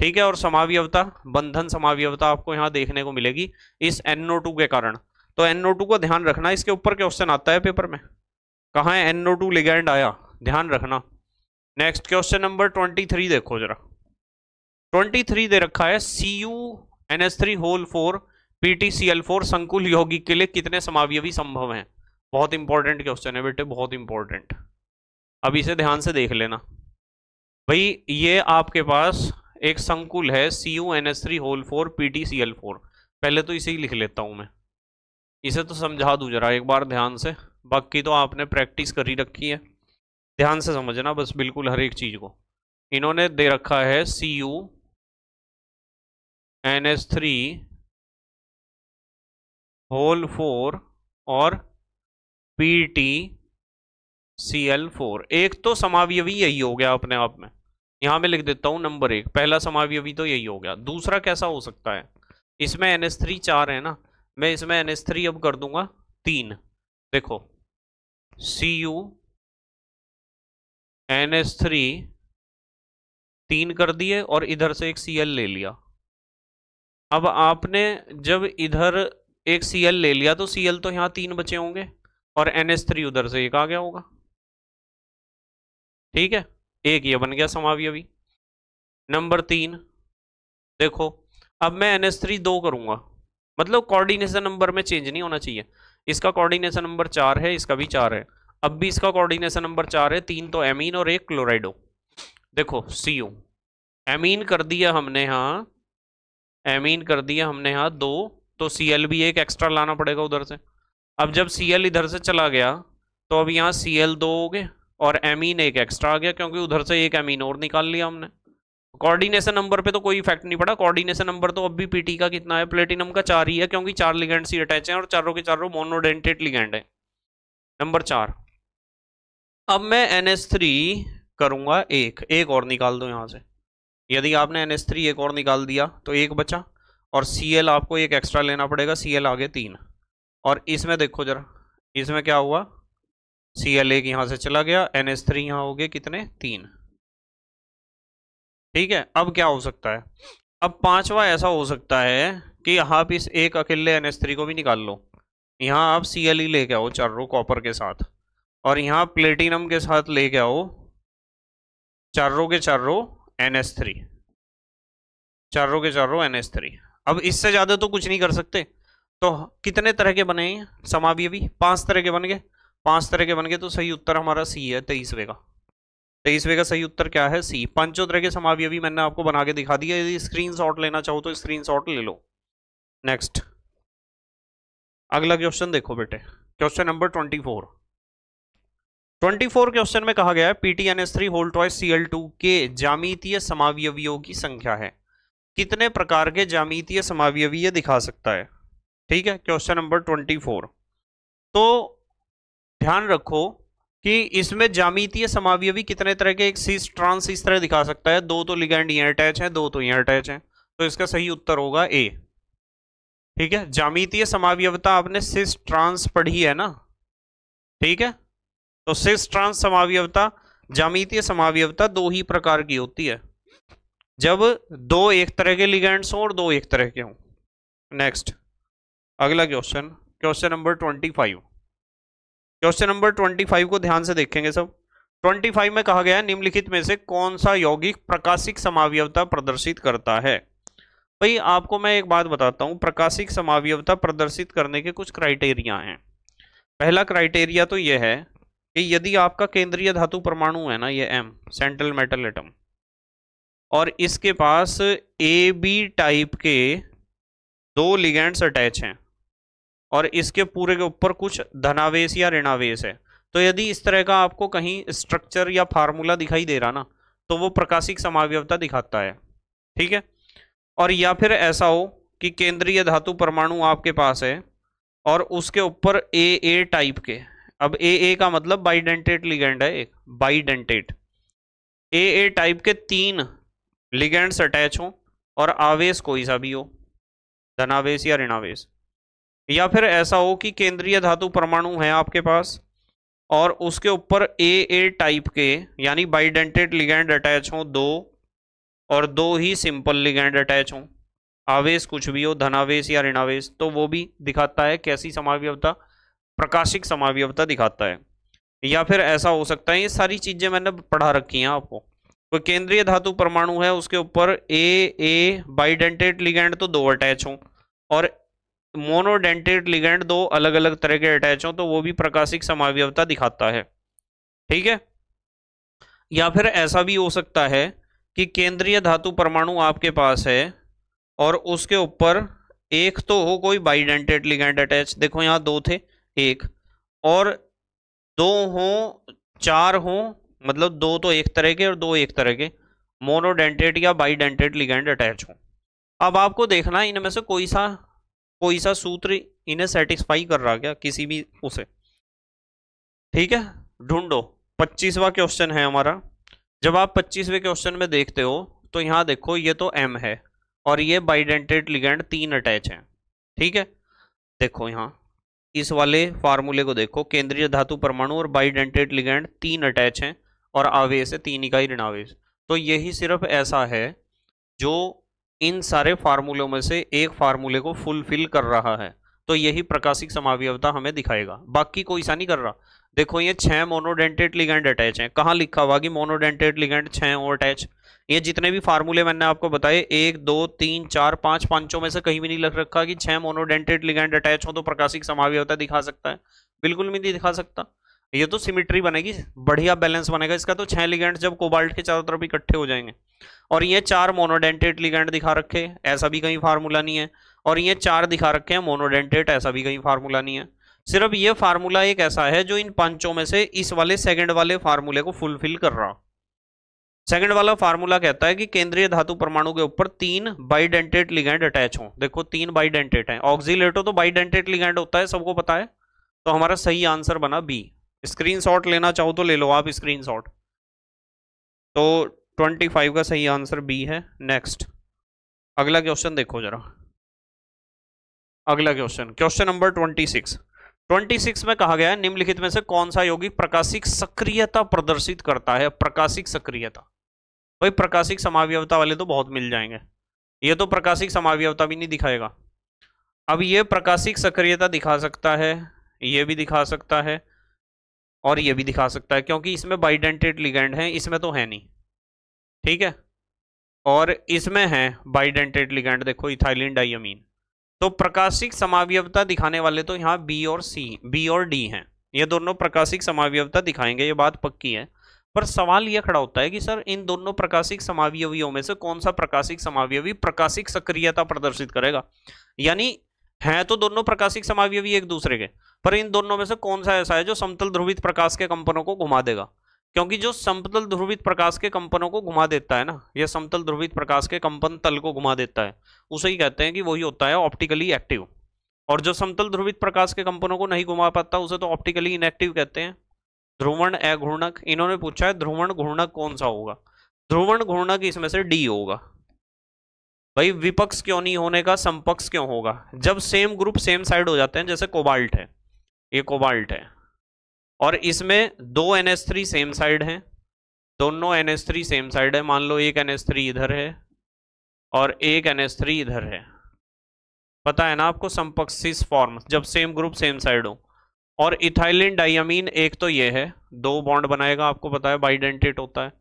ठीक है और समावयवता बंधन समावयवता आपको यहाँ देखने को मिलेगी इस टू के कारण तो टू को ध्यान रखना इसके ऊपर क्वेश्चन आता है पेपर में कहा है टू लिगेंड आया ध्यान रखना नेक्स्ट क्वेश्चन नंबर थ्री देखो जरा 23 दे रखा है C U N S three whole four PTCL four संकुल यौगिक के लिए कितने समावयवी संभव हैं बहुत इंपॉर्टेंट क्वेश्चन है बेटे बहुत इंपॉर्टेंट अब इसे ध्यान से देख लेना भाई ये आपके पास एक संकुल है C U N S three whole four P T C L four पहले तो इसे ही लिख लेता हूँ मैं इसे तो समझा दूँ जरा एक बार ध्यान से बाकी तो आपने प्रैक्टिस करी रखी है ध्यान से समझना बस बिल्कुल हर एक चीज़ को इन्होंने दे रखा है C U N S three whole four और P T C L four एक तो समावयवी यही हो गया अपने आप में यहां मैं लिख देता हूं नंबर एक पहला समावयवी तो यही हो गया दूसरा कैसा हो सकता है इसमें एन एस थ्री चार है ना मैं इसमें एन एस थ्री अब कर दूंगा तीन देखो C U N S three तीन कर दिए और इधर से एक सी एल ले लिया अब आपने जब इधर एक सी एल ले लिया तो सी एल तो यहां तीन बचे होंगे और एन एस थ्री उधर से एक आ गया होगा ठीक है एक ये बन गया समावी भी नंबर तीन देखो अब मैं एन एस थ्री दो करूंगा मतलब कोऑर्डिनेशन नंबर में चेंज नहीं होना चाहिए इसका कोऑर्डिनेशन नंबर चार है इसका भी चार है अब भी इसका कोऑर्डिनेशन नंबर चार है तीन तो एमीन और एक क्लोराइडो देखो सी यू एमीन कर दिया हमने यहाँ एमीन कर दिया हमने यहाँ दो तो सी एल भी एक एक्स्ट्रा लाना पड़ेगा उधर से अब जब सी एल इधर से चला गया तो अब यहाँ सी एल दो हो गए और एमीन एक एक्स्ट्रा आ गया क्योंकि उधर से एक एमीन और निकाल लिया हमने कोऑर्डिनेशन नंबर पे तो कोई इफेक्ट नहीं पड़ा कोऑर्डिनेशन नंबर तो अब भी पीटी का कितना है प्लेटिनम का चार ही है क्योंकि चार लिगेंड ही अटैच हैं और चारों के चारों मोनोडेंटेड लिगेंड है नंबर चार अब मैं एन एस थ्री करूँगा एक एक और निकाल दो यहाँ से यदि आपने एन एस थ्री एक और निकाल दिया तो एक बचा और सी एल आपको एक एक्स्ट्रा लेना पड़ेगा सी एल आगे तीन और इसमें देखो जरा इसमें क्या हुआ सी एल एक यहां से चला गया एन एस थ्री यहां हो गए कितने तीन ठीक है अब क्या हो सकता है अब पांचवा ऐसा हो सकता है कि आप इस एक अकेले एन एस थ्री को भी निकाल लो यहां आप सी एल ई लेके आओ चारों कॉपर के साथ और यहाँ प्लेटिनम के साथ लेके आओ चारों के चारों एन एस थ्री चारों के चारों एन एस थ्री अब इससे ज़्यादा तो कुछ नहीं कर सकते तो कितने तरह के बने समावी अभी पांच तरह के बन गए पांच तरह के बन गए तो सही उत्तर हमारा सी है तेईसवे का तेईसवे का सही उत्तर क्या है सी पांचों तरह के अभी मैंने आपको बना के दिखा दिया यदि शॉट लेना चाहो तो शॉट ले लो नेक्स्ट अगला क्वेश्चन देखो बेटे question number twenty four twenty four question में कहा गया है पीटीएनएस थ्री होल टॉय एल टू के जामितीय समावयवियों की संख्या है कितने प्रकार के जामितीय समावयवीय दिखा सकता है ठीक है क्वेश्चन नंबर ट्वेंटी फोर तो ध्यान रखो कि इसमें जामितीय समावय भी कितने तरह के एक सीस ट्रांस इस तरह दिखा सकता है दो तो लिगेंड यहाँ अटैच है दो तो यहाँ e अटैच है तो इसका सही उत्तर होगा ए ठीक है जामितीय समावयवता आपने सिस ट्रांस पढ़ी है ना ठीक है तो सिस ट्रांस समावयवता जामितीय समावयवता दो ही प्रकार की होती है जब दो एक तरह के लिगेंड्स हों और दो एक तरह के हों नेक्स्ट अगला question question number twenty five question number twenty five को ध्यान से देखेंगे सब ट्वेंटी फाइव में कहा गया है निम्नलिखित में से कौन सा यौगिक प्रकाशिक समावयवता प्रदर्शित करता है भाई आपको मैं एक बात बताता हूँ प्रकाशिक समावयवता प्रदर्शित करने के कुछ क्राइटेरिया हैं पहला क्राइटेरिया तो यह है कि यदि आपका केंद्रीय धातु परमाणु है ना ये एम सेंट्रल मेटल एटम और इसके पास ए बी टाइप के दो लिगेंड्स अटैच हैं और इसके पूरे के ऊपर कुछ धनावेश या ऋणावेश है तो यदि इस तरह का आपको कहीं स्ट्रक्चर या फार्मूला दिखाई दे रहा ना तो वो प्रकाशिक समावयवता दिखाता है ठीक है और या फिर ऐसा हो कि केंद्रीय धातु परमाणु आपके पास है और उसके ऊपर ए ए टाइप के अब ए ए का मतलब बाइडेंटेट लिगेंड है एक बाइडेंटेट ए ए टाइप के तीन लिगेंड्स अटैच हों और आवेश कोई सा भी हो धनावेश या ऋणावेश या फिर ऐसा हो कि केंद्रीय धातु परमाणु है आपके पास और उसके ऊपर ए ए टाइप के यानी बाइडेंटेड लिगेंड अटैच हों दो और दो ही सिंपल लिगेंड अटैच हों आवेश कुछ भी हो धनावेश या ऋणावेश तो वो भी दिखाता है कैसी समावयवता प्रकाशिक समावयवता दिखाता है या फिर ऐसा हो सकता है ये सारी चीज़ें मैंने पढ़ा रखी हैं आपको कोई तो केंद्रीय धातु परमाणु है उसके ऊपर ए ए बाइडेंटेड लिगेंड तो दो अटैच हों और मोनोडेंटेट लिगेंड दो अलग अलग तरह के अटैच हो तो वो भी प्रकाशिक समावयवता दिखाता है ठीक है या फिर ऐसा भी हो सकता है कि केंद्रीय धातु परमाणु आपके पास है और उसके ऊपर एक तो हो कोई बाइडेंटेड लिगेंड अटैच देखो यहाँ दो थे एक और दो हो चार हो मतलब दो तो एक तरह के और दो एक तरह के मोनोडेंटेड या बाइडेंटेड लिगेंड अटैच हो अब आपको देखना इनमें से कोई सा कोई सा सूत्र इन्हें सेटिस्फाई कर रहा क्या किसी भी उसे ठीक है ढूंढो पच्चीसवा क्वेश्चन है हमारा जब आप पच्चीसवें क्वेश्चन में देखते हो तो यहाँ देखो ये तो एम है और ये बाइडेंटेड लिगेंड तीन अटैच हैं ठीक है देखो यहाँ इस वाले फार्मूले को देखो केंद्रीय धातु परमाणु और बाइडेंटेड लिगेंड तीन अटैच हैं और आवेश है तीन इकाई ऋण आवेश तो यही सिर्फ ऐसा है जो इन सारे फार्मूलों में से एक फार्मूले को फुलफिल कर रहा है तो यही प्रकाशिक समावयवता हमें दिखाएगा बाकी कोई सा नहीं कर रहा देखो ये छह मोनोडेंटेड लिगेंड अटैच हैं कहाँ लिखा हुआ कि मोनोडेंटेड लिगेंड छह और अटैच ये जितने भी फार्मूले मैंने आपको बताए एक दो तीन चार पांच पांचों में से कहीं भी नहीं लग रखा कि छह मोनोडेंटेड लिगेंड अटैच हो तो प्रकाशिक समावयवता दिखा सकता है बिल्कुल भी नहीं दिखा सकता ये तो सिमिट्री बनेगी बढ़िया बैलेंस बनेगा इसका तो छह लिगेंड जब कोबाल्ट के चारों तरफ इकट्ठे हो जाएंगे और ये चार मोनोडेंटेट लिगेंड दिखा रखे ऐसा भी कहीं फार्मूला नहीं है और ये चार दिखा रखे हैं मोनोडेंटेट ऐसा भी कहीं फार्मूला नहीं है सिर्फ ये फार्मूला एक ऐसा है जो इन पांचों में से इस वाले सेकेंड वाले फार्मूले को फुलफिल कर रहा सेकेंड वाला फार्मूला कहता है कि केंद्रीय धातु परमाणु के ऊपर तीन बाइडेंटेट लिगेंड अटैच हो देखो तीन बाइडेंटेट हैं ऑक्सीलेटो तो बाइडेंटेट लिगेंड होता है सबको पता है तो हमारा सही आंसर बना बी स्क्रीनशॉट लेना चाहो तो ले लो आप स्क्रीनशॉट तो 25 का सही आंसर बी है नेक्स्ट अगला क्वेश्चन देखो जरा अगला क्वेश्चन क्वेश्चन नंबर 26 26 में कहा गया है निम्नलिखित में से कौन सा योगी प्रकाशिक सक्रियता प्रदर्शित करता है प्रकाशिक सक्रियता भाई प्रकाशिक समाव्यवता वाले तो बहुत मिल जाएंगे ये तो प्रकाशिक समाव्यवता भी नहीं दिखाएगा अब ये प्रकाशिक सक्रियता दिखा सकता है ये भी दिखा सकता है और ये भी दिखा सकता है क्योंकि इसमें बाइडेंटेड लिगेंड है इसमें तो है नहीं ठीक है और इसमें है बाइडेंटेड लिगेंड देखो इथाइलिन डाइमीन तो प्रकाशिक समावयवता दिखाने वाले तो यहाँ बी और सी बी और डी हैं ये दोनों प्रकाशिक समावयवता दिखाएंगे ये बात पक्की है पर सवाल ये खड़ा होता है कि सर इन दोनों प्रकाशिक समावयवियों में से कौन सा प्रकाशिक समावयवी प्रकाशिक सक्रियता प्रदर्शित करेगा यानी हैं तो दोनों प्रकाशिक समावयवी एक दूसरे के पर इन दोनों में से कौन सा ऐसा है जो समतल ध्रुवित प्रकाश के कंपनों को घुमा देगा क्योंकि जो समतल ध्रुवित प्रकाश के कंपनों को घुमा देता है ना यह समतल ध्रुवित प्रकाश के कंपन तल को घुमा देता है उसे ही कहते हैं कि वही होता है ऑप्टिकली एक्टिव और जो समतल ध्रुवित प्रकाश के कंपनों को नहीं घुमा पाता उसे तो ऑप्टिकली इनएक्टिव कहते हैं ध्रुवण अघूर्णक इन्होंने पूछा है ध्रुवण घूर्णक कौन सा होगा ध्रुवण घूर्णक इसमें से डी होगा भाई विपक्ष क्यों नहीं होने का समपक्ष क्यों होगा जब सेम ग्रुप सेम साइड हो जाते हैं जैसे कोबाल्ट है ये कोबाल्ट है और इसमें दो एन सेम साइड हैं दोनों एन सेम साइड है मान लो एक एन इधर है और एक एन इधर है पता है ना आपको संपक्सिस फॉर्म जब सेम ग्रुप सेम साइड हो और इथाइलिन डाइमीन एक तो ये है दो बॉन्ड बनाएगा आपको पता है बाइडेंटेट होता है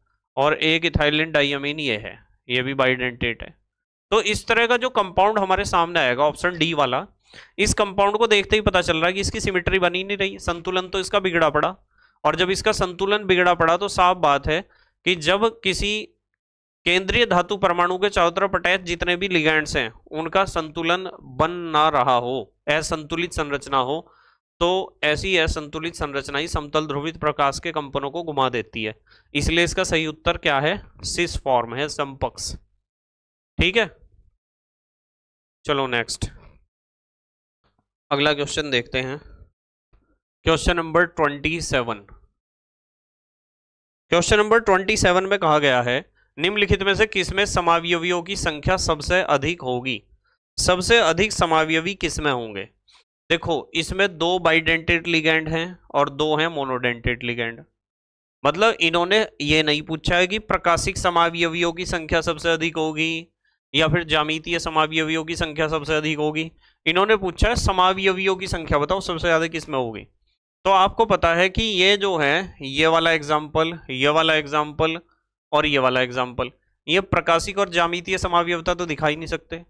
और एक इथाइलिन डाइमीन ये है ये भी बाइडेंटेट है तो इस तरह का जो कंपाउंड हमारे सामने आएगा ऑप्शन डी वाला इस कंपाउंड को देखते ही पता चल रहा है कि इसकी सिमिट्री बनी नहीं रही संतुलन तो इसका बिगड़ा पड़ा और जब इसका संतुलन बिगड़ा पड़ा तो साफ बात है कि जब किसी केंद्रीय धातु परमाणु के चारों तरफ अटैच जितने भी लिगैंड्स हैं उनका संतुलन बन ना रहा हो असंतुलित संरचना हो तो ऐसी असंतुलित संरचना ही समतल ध्रुवित प्रकाश के कंपनों को घुमा देती है इसलिए इसका सही उत्तर क्या है सिस फॉर्म है संपक्स ठीक है चलो नेक्स्ट अगला क्वेश्चन देखते हैं question number twenty seven question number twenty seven में कहा गया है निम्नलिखित में से किसमें समावयवियों की संख्या सबसे अधिक होगी सबसे अधिक समावयवी किसमें होंगे देखो इसमें दो बाइडेंटेड लिगेंड हैं और दो हैं मोनोडेंटेड लिगेंड मतलब इन्होंने ये नहीं पूछा है कि प्रकाशिक समावयवियों की संख्या सबसे अधिक होगी या फिर जामितीय समावयवियों की संख्या सबसे अधिक होगी इन्होंने पूछा है समावयवियों की संख्या बताओ सबसे ज़्यादा किस में होगी तो आपको पता है कि ये जो है ये वाला एग्जाम्पल ये वाला एग्जाम्पल और ये वाला एग्जाम्पल ये प्रकाशिक और जामितीय समावयवता तो दिखाई नहीं सकते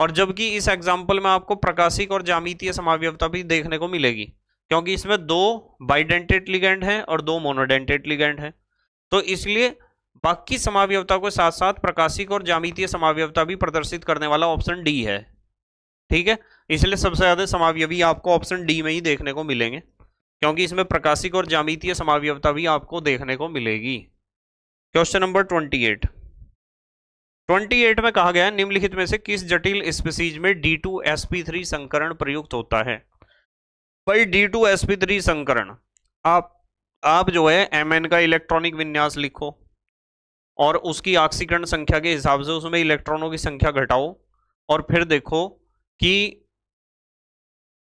और जबकि इस एग्जाम्पल में आपको प्रकाशिक और जामितीय समावयवता भी देखने को मिलेगी क्योंकि इसमें दो बाइडेंटेट लिगेंड हैं और दो मोनोडेंटेट लिगेंड हैं तो इसलिए बाकी समावयवता को साथ साथ प्रकाशिक और जामितीय समावयवता भी प्रदर्शित करने वाला ऑप्शन डी है ठीक है इसलिए सबसे ज्यादा समावयवी आपको ऑप्शन डी में ही देखने को मिलेंगे क्योंकि इसमें प्रकाशिक और जामितीय समावयवता भी आपको देखने को मिलेगी question number twenty eight twenty eight में कहा गया है निम्नलिखित में से किस जटिल स्पीसीज में D two S P three संकरण प्रयुक्त होता है भाई D two S P three संकरण आप आप जो है एम एन का इलेक्ट्रॉनिक विन्यास लिखो और उसकी ऑक्सीकरण संख्या के हिसाब से उसमें इलेक्ट्रॉनों की संख्या घटाओ और फिर देखो कि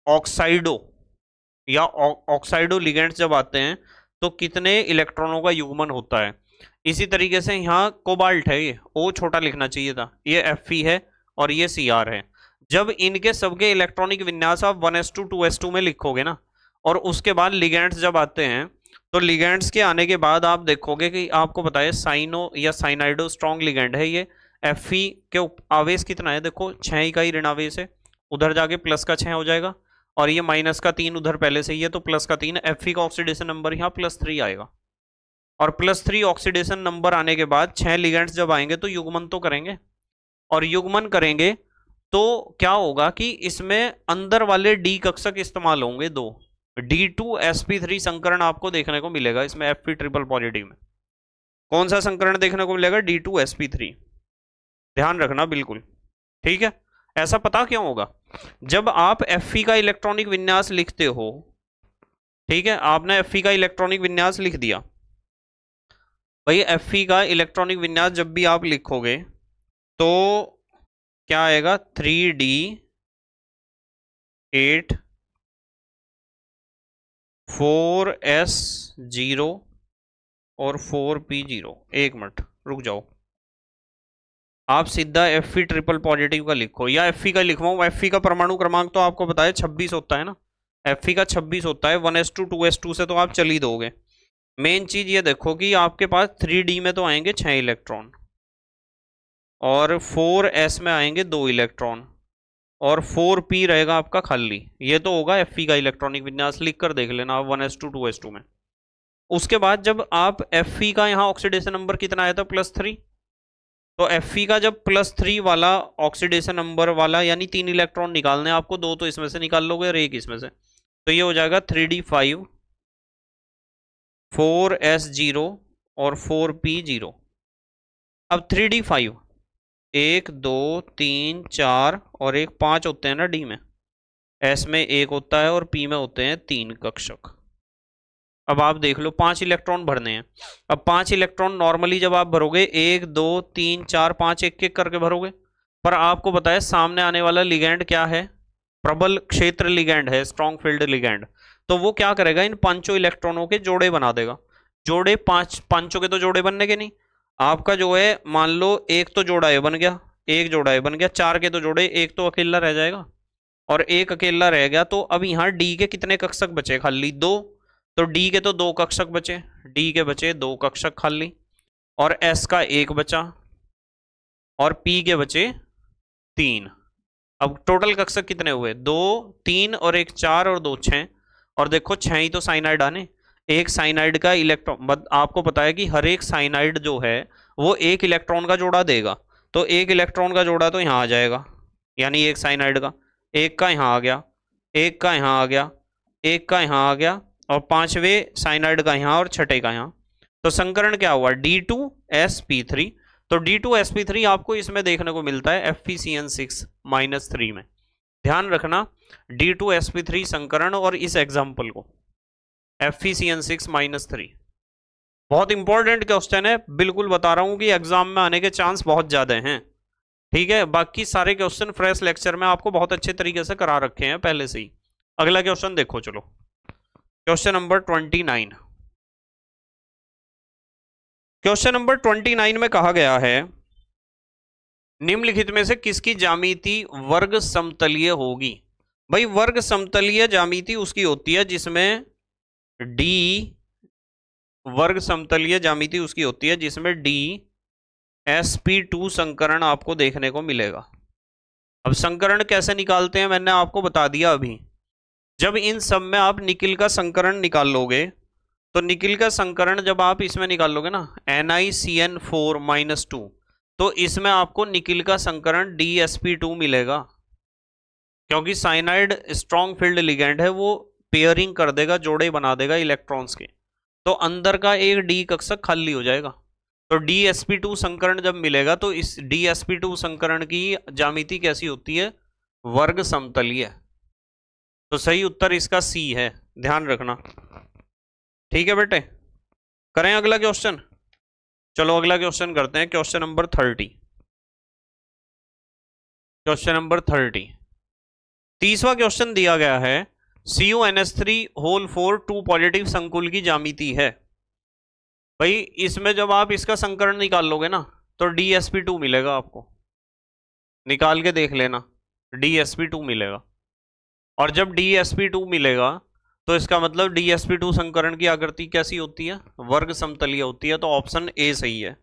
ऑक्साइडो या ऑक्साइडो लिगेंड्स जब आते हैं तो कितने इलेक्ट्रॉनों का युग्मन होता है इसी तरीके से यहाँ कोबाल्ट है ये ओ छोटा लिखना चाहिए था ये एफ है और ये सी है जब इनके सबके इलेक्ट्रॉनिक विन्यास आप one S two two S two में लिखोगे ना और उसके बाद लिगेंड्स जब आते हैं तो लिगेंड्स के आने के बाद आप देखोगे कि आपको बताया साइनो या साइनाइडो स्ट्रॉन्ग लिगेंड है ये एफ के आवेश कितना है देखो छः इकाई आवेश है उधर जाके प्लस का छः हो जाएगा और ये माइनस का तीन उधर पहले से ही है तो प्लस का तीन एफ का ऑक्सीडेशन नंबर यहाँ प्लस थ्री आएगा और प्लस थ्री ऑक्सीडेशन नंबर आने के बाद छः लिगेंड्स जब आएंगे तो युगमन तो करेंगे और युगमन करेंगे तो क्या होगा कि इसमें अंदर वाले डी कक्षक इस्तेमाल होंगे दो D two S P three संकरण आपको देखने को मिलेगा इसमें एफ पी ट्रिपल पॉजिटिव में कौन सा संकरण देखने को मिलेगा D two S P three ध्यान रखना बिल्कुल ठीक है ऐसा पता क्यों होगा जब आप एफ का इलेक्ट्रॉनिक विन्यास लिखते हो ठीक है आपने एफ का इलेक्ट्रॉनिक विन्यास लिख दिया भाई एफ का इलेक्ट्रॉनिक विन्यास जब भी आप लिखोगे तो क्या आएगा three D eight four S zero और फोर पी जीरो एक मिनट रुक जाओ आप सीधा एफ ई ट्रिपल पॉजिटिव का लिखो या एफ ई e का लिखवाऊँ एफ ई e का परमाणु क्रमांक तो आपको बताया छब्बीस होता है ना एफ ई e का छब्बीस होता है one S two two S two से तो आप चली दोगे मेन चीज़ ये देखो कि आपके पास थ्री डी में तो आएंगे छः इलेक्ट्रॉन और फोर एस में आएंगे दो इलेक्ट्रॉन और फोर पी रहेगा आपका खाली ये तो होगा एफ e का इलेक्ट्रॉनिक विन्यास लिख कर देख लेना आप one S two two S two में उसके बाद जब आप एफ e का यहाँ ऑक्सीडेशन नंबर कितना आया था प्लस थ्री तो एफ e का जब प्लस थ्री वाला ऑक्सीडेशन नंबर वाला यानी तीन इलेक्ट्रॉन निकालने आपको दो तो इसमें से निकाल लोगे और एक इसमें से तो ये हो जाएगा three D five four S zero और फोर पी जीरो अब थ्री डी फाइव एक दो तीन चार और एक पांच होते हैं ना डी में एस में एक होता है और पी में होते हैं तीन कक्षक अब आप देख लो पांच इलेक्ट्रॉन भरने हैं अब पांच इलेक्ट्रॉन नॉर्मली जब आप भरोगे एक दो तीन चार पांच एक एक करके भरोगे पर आपको बताया सामने आने वाला लिगेंड क्या है प्रबल क्षेत्र लिगेंड है स्ट्रॉन्ग फील्ड लिगेंड तो वो क्या करेगा इन पांचों इलेक्ट्रॉनों के जोड़े बना देगा जोड़े पांच पांचों के तो जोड़े बनने के नहीं आपका जो है मान लो एक तो जोड़ा है बन गया एक जोड़ा है बन गया चार के तो जोड़े एक तो अकेला रह जाएगा और एक अकेला रह गया तो अब यहाँ डी के कितने कक्षक बचे खाली दो तो डी के तो दो कक्षक बचे डी के बचे दो कक्षक खाली और एस का एक बचा और पी के बचे तीन अब टोटल कक्षक कितने हुए दो तीन और एक चार और दो छः और देखो छः ही तो साइनाइड आने एक साइनाइड का इलेक्ट्रॉन आपको पता है कि हर एक साइनाइड जो है वो एक इलेक्ट्रॉन का जोड़ा देगा तो एक इलेक्ट्रॉन का जोड़ा तो यहाँ आ जाएगा यानी एक साइनाइड का एक का यहाँ आ गया एक का यहाँ आ गया एक का यहाँ आ गया और पांचवे साइनाइड का यहाँ और छठे का यहाँ तो संकरण क्या हुआ D two S P three तो D two S P three आपको इसमें देखने को मिलता है F P C N six minus three में ध्यान रखना D two S P three संकरण और इस एग्जाम्पल को F C N six minus three बहुत इंपॉर्टेंट क्वेश्चन है बिल्कुल बता रहा हूँ कि एग्जाम में आने के चांस बहुत ज़्यादा हैं ठीक है बाकी सारे क्वेश्चन फ्रेश लेक्चर में आपको बहुत अच्छे तरीके से करा रखे हैं पहले से ही अगला क्वेश्चन देखो चलो question number twenty nine question number twenty nine में कहा गया है निम्नलिखित में से किसकी जामिति वर्ग समतलीय होगी भाई वर्ग समतलीय जामिति उसकी होती है जिसमें डी वर्ग समतलीय जामिति उसकी होती है जिसमें डी एस पी टू संकरण आपको देखने को मिलेगा अब संकरण कैसे निकालते हैं मैंने आपको बता दिया अभी जब इन सब में आप निकिल का संकरण निकाल लोगे तो निकिल का संकरण जब आप इसमें निकाल लोगे ना N I C N four minus two तो इसमें आपको निकिल का संकरण डी एस पी टू मिलेगा क्योंकि साइनाइड स्ट्रॉन्ग फील्ड लिगेंड है वो पेयरिंग कर देगा जोड़े बना देगा इलेक्ट्रॉन्स के तो अंदर का एक डी कक्षक खाली हो जाएगा तो टू संकरण जब मिलेगा तो इस टू संकरण की जामिति कैसी होती है वर्ग समतलीय तो सही उत्तर इसका सी है ध्यान रखना ठीक है बेटे करें अगला क्वेश्चन चलो अगला क्वेश्चन करते हैं question number thirty question number thirty तीसवा क्वेश्चन दिया गया है C U N S three whole four two positive संकुल की जामिति है भाई इसमें जब आप इसका संकरण निकाल लोगे ना तो डी एस पी टू मिलेगा आपको निकाल के देख लेना डी एस पी टू मिलेगा और जब डी एस पी टू मिलेगा तो इसका मतलब डी एस पी टू संकरण की आकृति कैसी होती है वर्ग समतलीय होती है तो ऑप्शन ए सही है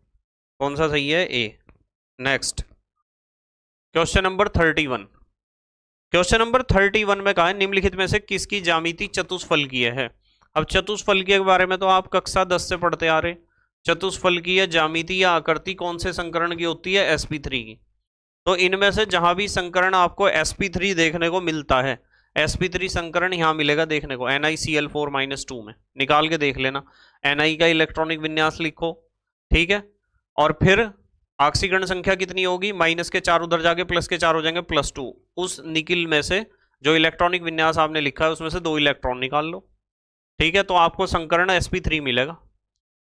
कौन सा सही है A next question number thirty one question number thirty one में कहा है निम्नलिखित में से किसकी जामिति चतुष्फलकीय है अब चतुष्फलकीय के बारे में तो आप कक्षा दस से पढ़ते आ रहे चतुष्फलकीय जामिति या आकृति कौन से संकरण की होती है एसपी थ्री की तो इनमें से जहां भी संकरण आपको एसपी थ्री देखने को मिलता है एसपी थ्री संकरण यहाँ मिलेगा देखने को N I C L four minus two में निकाल के देख लेना एन आई का इलेक्ट्रॉनिक विन्यास लिखो ठीक है और फिर ऑक्सीकरण संख्या कितनी होगी माइनस के चार उधर जाके प्लस के चार हो जाएंगे प्लस टू उस निकिल में से जो इलेक्ट्रॉनिक विन्यास आपने लिखा है उसमें से दो इलेक्ट्रॉन निकाल लो ठीक है तो आपको संकरण sp3 मिलेगा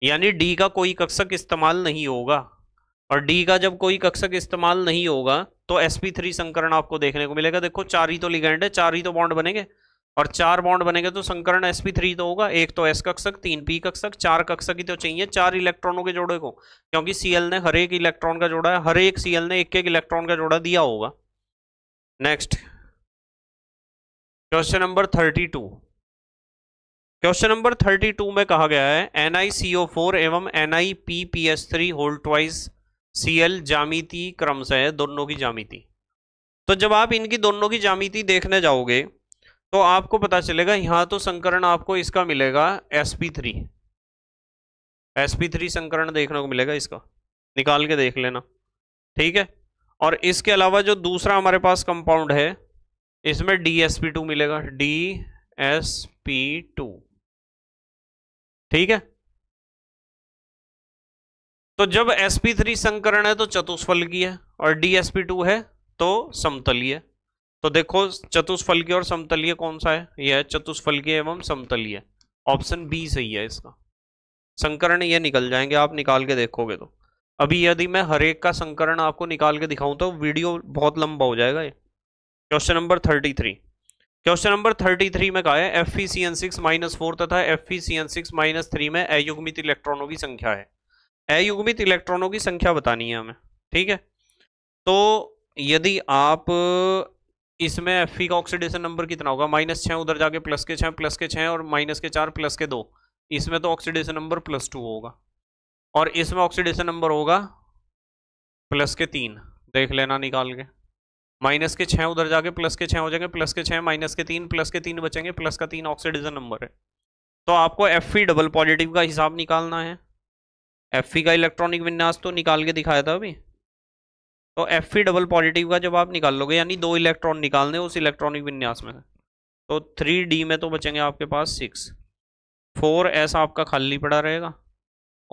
यानी डी का कोई कक्षक इस्तेमाल नहीं होगा और डी का जब कोई कक्षक इस्तेमाल नहीं होगा तो sp3 संकरण आपको देखने को मिलेगा देखो चार ही तो लिगेंड है चार ही तो बॉन्ड बनेंगे और चार बॉन्ड बनेंगे तो संकरण sp3 तो होगा एक तो s कक्षक तीन p कक्षक चार कक्षक ही तो चाहिए चार इलेक्ट्रॉनों के जोड़े को क्योंकि Cl ने हर एक इलेक्ट्रॉन का जोड़ा है हर एक Cl ने एक एक इलेक्ट्रॉन का जोड़ा दिया होगा next question number thirty two question number thirty two में कहा गया है NiCO4 एवं NiPPS3 होल्ड ट्वाइस Cl जामिति क्रम से है दोनों की जामिति तो जब आप इनकी दोनों की जामिति देखने जाओगे तो आपको पता चलेगा यहाँ तो संकरण आपको इसका मिलेगा S P three S P three संकरण देखने को मिलेगा इसका निकाल के देख लेना ठीक है और इसके अलावा जो दूसरा हमारे पास कंपाउंड है इसमें डी एस पी टू मिलेगा डी एस पी टू ठीक है तो जब sp3 संकरण है तो चतुष्फलकीय और टू है तो समतलीय तो देखो चतुष्फलकीय और समतलीय कौन सा है यह है चतुष्फलकीय एवं समतलीय ऑप्शन बी सही है इसका संकरण ये निकल जाएंगे आप निकाल के देखोगे तो अभी यदि मैं एक का संकरण आपको निकाल के दिखाऊं तो वीडियो बहुत लंबा हो जाएगा ये question number thirty three question number thirty three में कहा है F P C N six minus four तथा F P C N six minus three में अयुग्मित इलेक्ट्रॉनों की संख्या है अयुग्मित इलेक्ट्रॉनों की संख्या बतानी है हमें ठीक है तो यदि आप इसमें एफ e का ऑक्सीडेशन नंबर कितना होगा माइनस छः उधर जाके प्लस के छः प्लस के छः और माइनस के चार प्लस के दो इसमें तो ऑक्सीडेशन नंबर प्लस टू होगा और इसमें ऑक्सीडेशन नंबर होगा प्लस के तीन देख लेना निकाल के माइनस के छः उधर जाके प्लस के छः हो जाएंगे प्लस के छः माइनस के तीन प्लस के तीन बचेंगे प्लस का तीन ऑक्सीडेशन नंबर है तो आपको एफ डबल पॉजिटिव का हिसाब निकालना है एफ e का इलेक्ट्रॉनिक विन्यास तो निकाल के दिखाया था अभी तो एफ डबल पॉजिटिव का जब आप निकाल लोगे यानी दो इलेक्ट्रॉन निकालने उस इलेक्ट्रॉनिक विन्यास में तो थ्री डी में तो बचेंगे आपके पास सिक्स फोर एस आपका खाली पड़ा रहेगा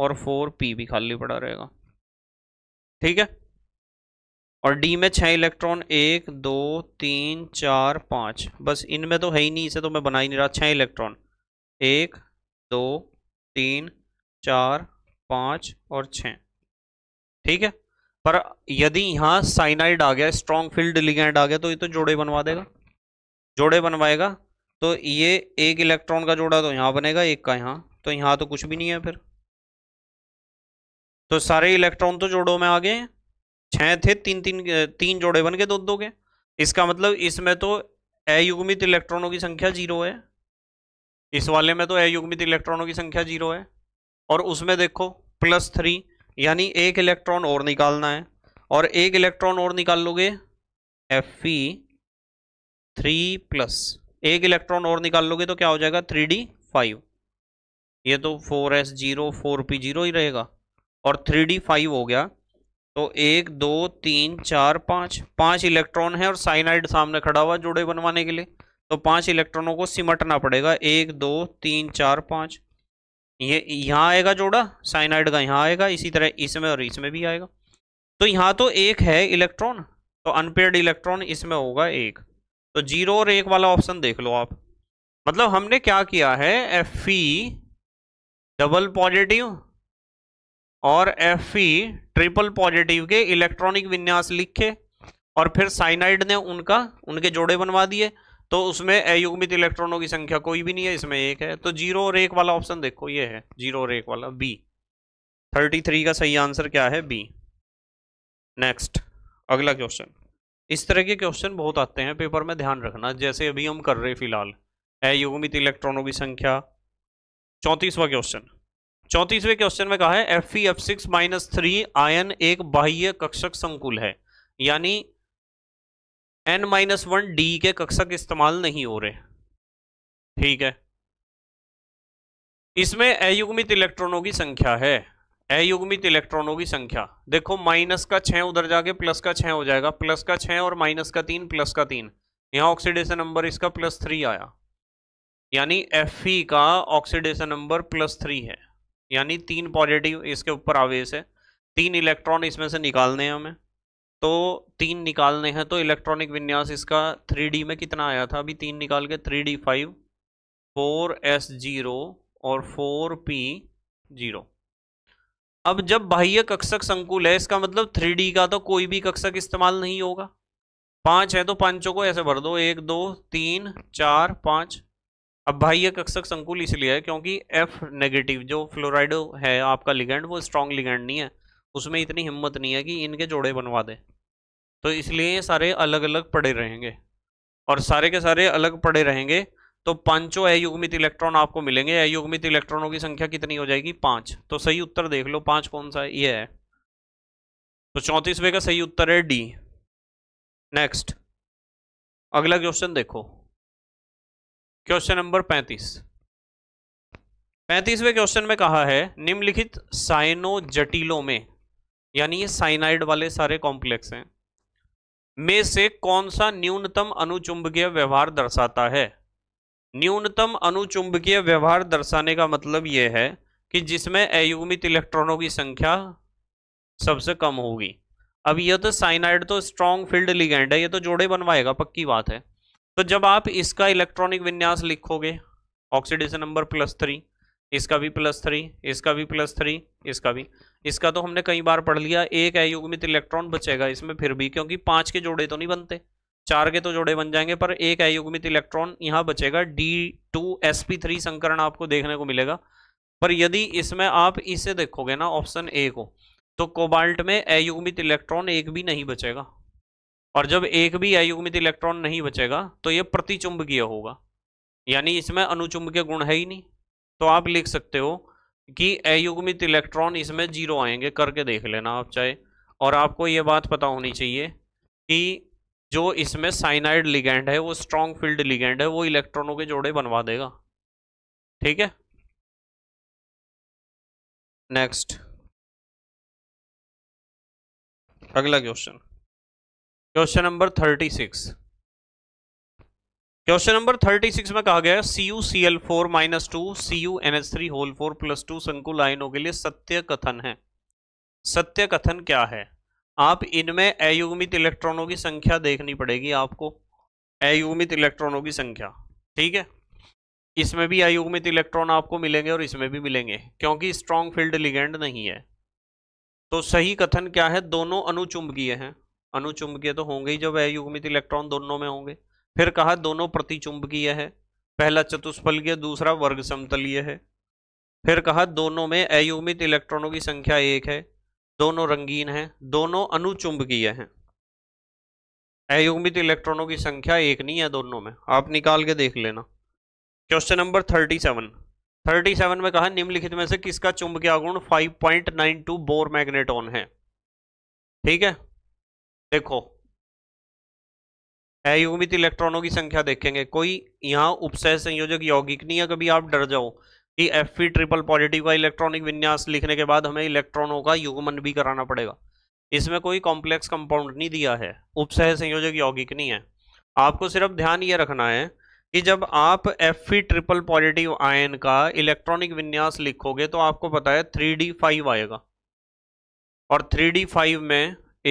और फोर पी भी खाली पड़ा रहेगा ठीक है और डी में छः इलेक्ट्रॉन एक दो तीन चार पाँच बस इनमें तो है ही नहीं इसे तो मैं बना ही नहीं रहा छः इलेक्ट्रॉन एक दो तीन चार पाँच और छ ठीक है पर यदि यहाँ साइनाइड आ गया स्ट्रॉन्ग फील्ड लिगेंड आ गया तो ये तो जोड़े बनवा देगा जोड़े बनवाएगा तो ये एक इलेक्ट्रॉन का जोड़ा तो यहाँ बनेगा एक का यहाँ तो यहाँ तो कुछ भी नहीं है फिर तो सारे इलेक्ट्रॉन तो जोड़ों में आ गए छह थे तीन तीन तीन जोड़े बन गए दो दो के इसका मतलब इसमें तो अयुग्मित इलेक्ट्रॉनों की संख्या जीरो है इस वाले में तो अयुग्मित इलेक्ट्रॉनों की संख्या जीरो है और उसमें देखो प्लस थ्री यानी एक इलेक्ट्रॉन और निकालना है और एक इलेक्ट्रॉन और निकाल लोगे एफ ई थ्री प्लस एक इलेक्ट्रॉन और निकाल लोगे तो क्या हो जाएगा थ्री डी फाइव ये तो four S zero four P zero ही रहेगा और थ्री डी फाइव हो गया तो एक दो तीन चार पाँच पाँच इलेक्ट्रॉन है और साइनाइड सामने खड़ा हुआ जोड़े बनवाने के लिए तो पांच इलेक्ट्रॉनों को सिमटना पड़ेगा एक दो तीन चार पाँच ये यहाँ आएगा जोड़ा साइनाइड का यहाँ आएगा इसी तरह इसमें और इसमें भी आएगा तो यहाँ तो एक है इलेक्ट्रॉन तो अनपेड इलेक्ट्रॉन इसमें होगा एक तो जीरो और एक वाला ऑप्शन देख लो आप मतलब हमने क्या किया है एफ डबल पॉजिटिव और एफ ट्रिपल पॉजिटिव के इलेक्ट्रॉनिक विन्यास लिखे और फिर साइनाइड ने उनका उनके जोड़े बनवा दिए तो उसमें अयुग्मित इलेक्ट्रॉनों की संख्या कोई भी नहीं है इसमें एक है तो जीरो और एक वाला ऑप्शन देखो ये है जीरो और एक वाला बी थर्टी थ्री का सही आंसर क्या है बी नेक्स्ट अगला क्वेश्चन इस तरह के क्वेश्चन बहुत आते हैं पेपर में ध्यान रखना जैसे अभी हम कर रहे फिलहाल अयुग्मित इलेक्ट्रॉनों की संख्या चौंतीसवा क्वेश्चन चौंतीसवें क्वेश्चन में कहा है F E F six minus three आयन एक बाह्य कक्षक संकुल है यानी एन माइनस वन डी के कक्षक इस्तेमाल नहीं हो रहे ठीक है इसमें अयुग्मित इलेक्ट्रॉनों की संख्या है अयुग्मित इलेक्ट्रॉनों की संख्या देखो माइनस का छः उधर जाके प्लस का छः हो जाएगा प्लस का छः और माइनस का तीन प्लस का तीन यहाँ ऑक्सीडेशन नंबर इसका प्लस थ्री आया यानी एफ का ऑक्सीडेशन नंबर प्लस थ्री है यानी तीन पॉजिटिव इसके ऊपर आवेश है तीन इलेक्ट्रॉन इसमें से निकालने हैं हमें तो तीन निकालने हैं तो इलेक्ट्रॉनिक विन्यास इसका थ्री में कितना आया था अभी तीन निकाल के three D five four S zero और फोर पी जीरो अब जब बाह्य कक्षक संकुल है इसका मतलब थ्री का तो कोई भी कक्षक इस्तेमाल नहीं होगा पांच है तो पांचों को ऐसे भर दो एक दो तीन चार पांच अब बाह्य कक्षक संकुल इसलिए है क्योंकि एफ नेगेटिव जो फ्लोराइडो है आपका लिगेंड वो स्ट्रांग लिगेंड नहीं है उसमें इतनी हिम्मत नहीं है कि इनके जोड़े बनवा दे तो इसलिए ये सारे अलग अलग पड़े रहेंगे और सारे के सारे अलग पड़े रहेंगे तो पांचों अयुग्मित इलेक्ट्रॉन आपको मिलेंगे अयुग्मित इलेक्ट्रॉनों की संख्या कितनी हो जाएगी पांच तो सही उत्तर देख लो पांच कौन सा ये है तो चौंतीसवें का सही उत्तर है डी नेक्स्ट अगला क्वेश्चन देखो क्वेश्चन नंबर पैंतीस पैंतीसवें क्वेश्चन में कहा है निम्नलिखित साइनो जटिलों में यानी ये साइनाइड वाले सारे कॉम्प्लेक्स हैं में से कौन सा न्यूनतम अनुचुंबकीय व्यवहार दर्शाता है न्यूनतम अनुचुंबकीय व्यवहार दर्शाने का मतलब यह है कि जिसमें अयुग्मित इलेक्ट्रॉनों की संख्या सबसे कम होगी अब यह तो साइनाइड तो स्ट्रॉन्ग फील्ड लिगेंड है यह तो जोड़े बनवाएगा पक्की बात है तो जब आप इसका इलेक्ट्रॉनिक विन्यास लिखोगे ऑक्सीडेशन नंबर प्लस थ्री इसका भी प्लस थ्री इसका भी प्लस थ्री इसका भी इसका तो हमने कई बार पढ़ लिया एक अयुग्मित इलेक्ट्रॉन बचेगा इसमें फिर भी क्योंकि पांच के जोड़े तो नहीं बनते चार के तो जोड़े बन जाएंगे पर एक अयुग्मित इलेक्ट्रॉन यहाँ बचेगा D two S P three संकरण आपको देखने को मिलेगा पर यदि इसमें आप इसे देखोगे ना ऑप्शन ए को तो कोबाल्ट में अयुग्मित इलेक्ट्रॉन एक भी नहीं बचेगा और जब एक भी अयुग्मित इलेक्ट्रॉन नहीं बचेगा तो ये प्रतिचुंबकीय होगा यानी इसमें अनुचुंबकीय गुण है ही नहीं तो आप लिख सकते हो कि अयुग्मित इलेक्ट्रॉन इसमें जीरो आएंगे करके देख लेना आप चाहे और आपको ये बात पता होनी चाहिए कि जो इसमें साइनाइड लिगेंड है वो स्ट्रॉन्ग फील्ड लिगेंड है वो इलेक्ट्रॉनों के जोड़े बनवा देगा ठीक है नेक्स्ट अगला question question number thirty six question number 36 में कहा गया C U C L four minus two C U N S three whole four plus two संकुल आयनों के लिए सत्य कथन है सत्य कथन क्या है आप इनमें अयुग्मित इलेक्ट्रॉनों की संख्या देखनी पड़ेगी आपको अयुग्मित इलेक्ट्रॉनों की संख्या ठीक है इसमें भी अयुग्मित इलेक्ट्रॉन आपको मिलेंगे और इसमें भी मिलेंगे क्योंकि स्ट्रॉन्ग फील्ड लिगेंड नहीं है तो सही कथन क्या है दोनों अनुचुंबकीय हैं अनुचुंबकीय तो होंगे ही जब अयुग्मित इलेक्ट्रॉन दोनों में होंगे फिर कहा दोनों प्रतिचुंबकीय है पहला चतुष्फल दूसरा वर्ग समतलीय है फिर कहा दोनों में अयुमित इलेक्ट्रॉनों की संख्या एक है दोनों रंगीन हैं दोनों अनुचुंबकीय हैं अयुमित इलेक्ट्रॉनों की संख्या एक नहीं है दोनों में आप निकाल के देख लेना question number thirty seven thirty seven में कहा निम्नलिखित में से किसका चुंबकीय आगुण 5.92 बोर मैग्नेटोन है ठीक है देखो अयुग्मित इलेक्ट्रॉनों की संख्या देखेंगे कोई यहाँ उपसह संयोजक यौगिक नहीं है कभी आप डर जाओ कि एफ ट्रिपल पॉजिटिव का इलेक्ट्रॉनिक विन्यास लिखने के बाद हमें इलेक्ट्रॉनों का युगमन भी कराना पड़ेगा इसमें कोई कॉम्प्लेक्स कंपाउंड नहीं दिया है उपसह संयोजक यौगिक नहीं है आपको सिर्फ ध्यान ये रखना है कि जब आप एफ ट्रिपल पॉजिटिव आयन का इलेक्ट्रॉनिक विन्यास लिखोगे तो आपको पता है थ्री डी फाइव आएगा और थ्री डी फाइव में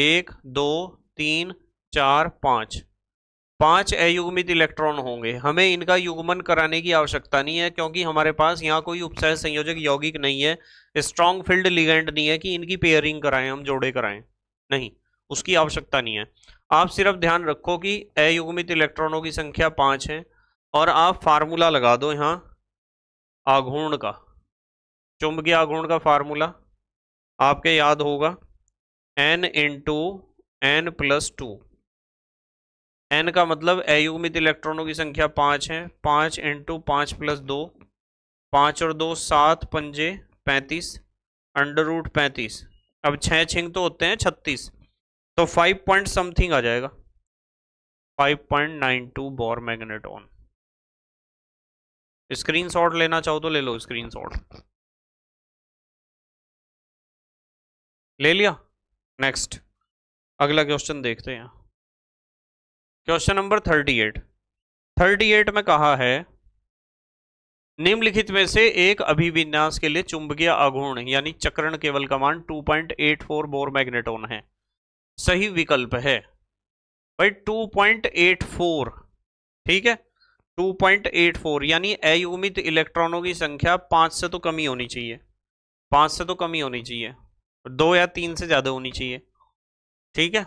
एक दो तीन चार पाँच पांच अयुग्मित इलेक्ट्रॉन होंगे हमें इनका युग्मन कराने की आवश्यकता नहीं है क्योंकि हमारे पास यहाँ कोई उपसह संयोजक यौगिक नहीं है स्ट्रॉन्ग फील्ड लिगेंड नहीं है कि इनकी पेयरिंग कराएं हम जोड़े कराएं नहीं उसकी आवश्यकता नहीं है आप सिर्फ ध्यान रखो कि अयुग्मित इलेक्ट्रॉनों की संख्या पाँच है और आप फार्मूला लगा दो यहाँ आघूर्ण का चुंबकीय आघूर्ण का फार्मूला आपके याद होगा N two N plus two N का मतलब अयुग्मित इलेक्ट्रॉनों की संख्या पाँच है पाँच इंटू पाँच प्लस दो पाँच और दो सात पंजे पैंतीस अंडर रूट पैंतीस अब छः छिंग तो होते हैं छत्तीस तो फाइव पॉइंट समथिंग आ जाएगा five point nine two Bohr magnet on screenshot लेना चाहो तो ले लो स्क्रीन शॉट ले लिया नेक्स्ट अगला क्वेश्चन देखते हैं question number thirty eight thirty eight में कहा है निम्नलिखित में से एक अभिविन्यास के लिए चुंबकीय अगुण यानी चक्रण केवल point eight four Bohr magneton है सही विकल्प है भाई 2.84 ठीक है 2.84 यानी अयुमित इलेक्ट्रॉनों की संख्या पांच से तो कमी होनी चाहिए पांच से तो कमी होनी चाहिए दो या तीन से ज़्यादा होनी चाहिए ठीक है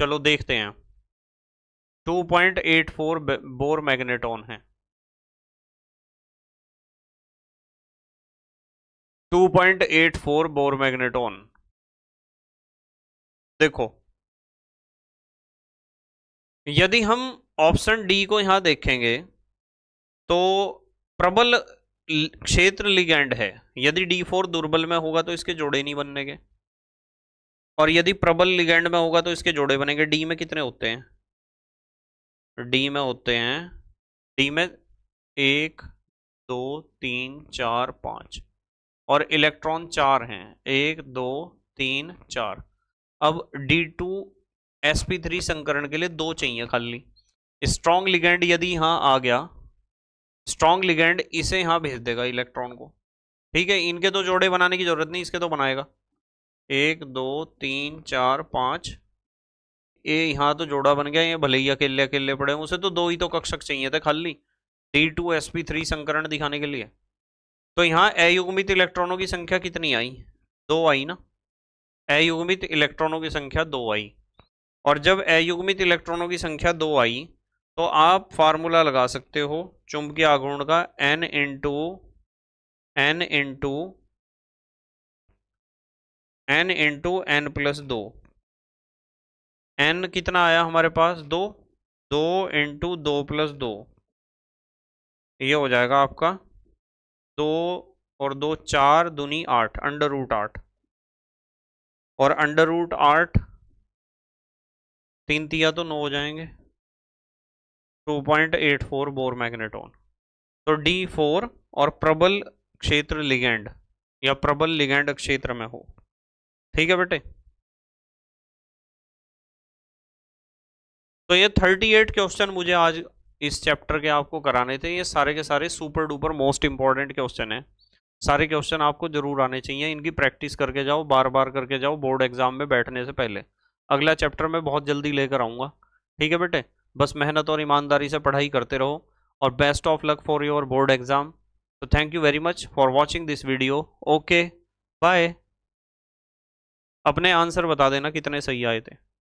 चलो देखते हैं 2.84 बोर मैग्नेटॉन है 2.84 बोर मैग्नेटॉन देखो यदि हम ऑप्शन डी को यहां देखेंगे तो प्रबल क्षेत्र लिगेंड है यदि डी फोर दुर्बल में होगा तो इसके जोड़े नहीं बनने के और यदि प्रबल लिगेंड में होगा तो इसके जोड़े बनेंगे डी में कितने होते हैं डी में होते हैं डी में एक दो तीन चार पाँच और इलेक्ट्रॉन चार हैं एक दो तीन चार अब D two S P three संकरण के लिए दो चाहिए खाली स्ट्रॉन्ग लिगेंड यदि यहाँ आ गया स्ट्रॉन्ग लिगेंड इसे यहाँ भेज देगा इलेक्ट्रॉन को ठीक है इनके तो जोड़े बनाने की जरूरत नहीं इसके तो बनाएगा एक दो तीन चार पाँच ये यहाँ तो जोड़ा बन गया ये भले ही अकेले अकेले पड़े उसे तो दो ही तो कक्षक चाहिए थे खाली D two S P three संकरण दिखाने के लिए तो यहाँ अयुग्मित इलेक्ट्रॉनों की संख्या कितनी आई दो आई ना अयुग्मित इलेक्ट्रॉनों की संख्या दो आई और जब अयुग्मित इलेक्ट्रॉनों की संख्या दो आई तो आप फार्मूला लगा सकते हो चुंबकीय आघूर्ण का N into N into N into N plus दो एन कितना आया हमारे पास दो दो इंटू दो प्लस दो ये हो जाएगा आपका दो और दो चार दुनी आठ अंडर रूट आठ और अंडर रूट आठ तीन तिया तो नौ हो जाएंगे two point eight four Bohr magneton तो डी फोर और प्रबल क्षेत्र लिगेंड या प्रबल लिगेंड क्षेत्र में हो ठीक है बेटे तो ये 38 क्वेश्चन मुझे आज इस चैप्टर के आपको कराने थे ये सारे के सारे super duper most important question है सारे क्वेश्चन आपको जरूर आने चाहिए इनकी प्रैक्टिस करके जाओ बार बार करके जाओ बोर्ड एग्जाम में बैठने से पहले अगला चैप्टर मैं बहुत जल्दी लेकर आऊँगा ठीक है बेटे बस मेहनत और ईमानदारी से पढ़ाई करते रहो और best of luck for your board exam तो thank you very much for watching this video okay bye अपने आंसर बता देना कितने सही आए थे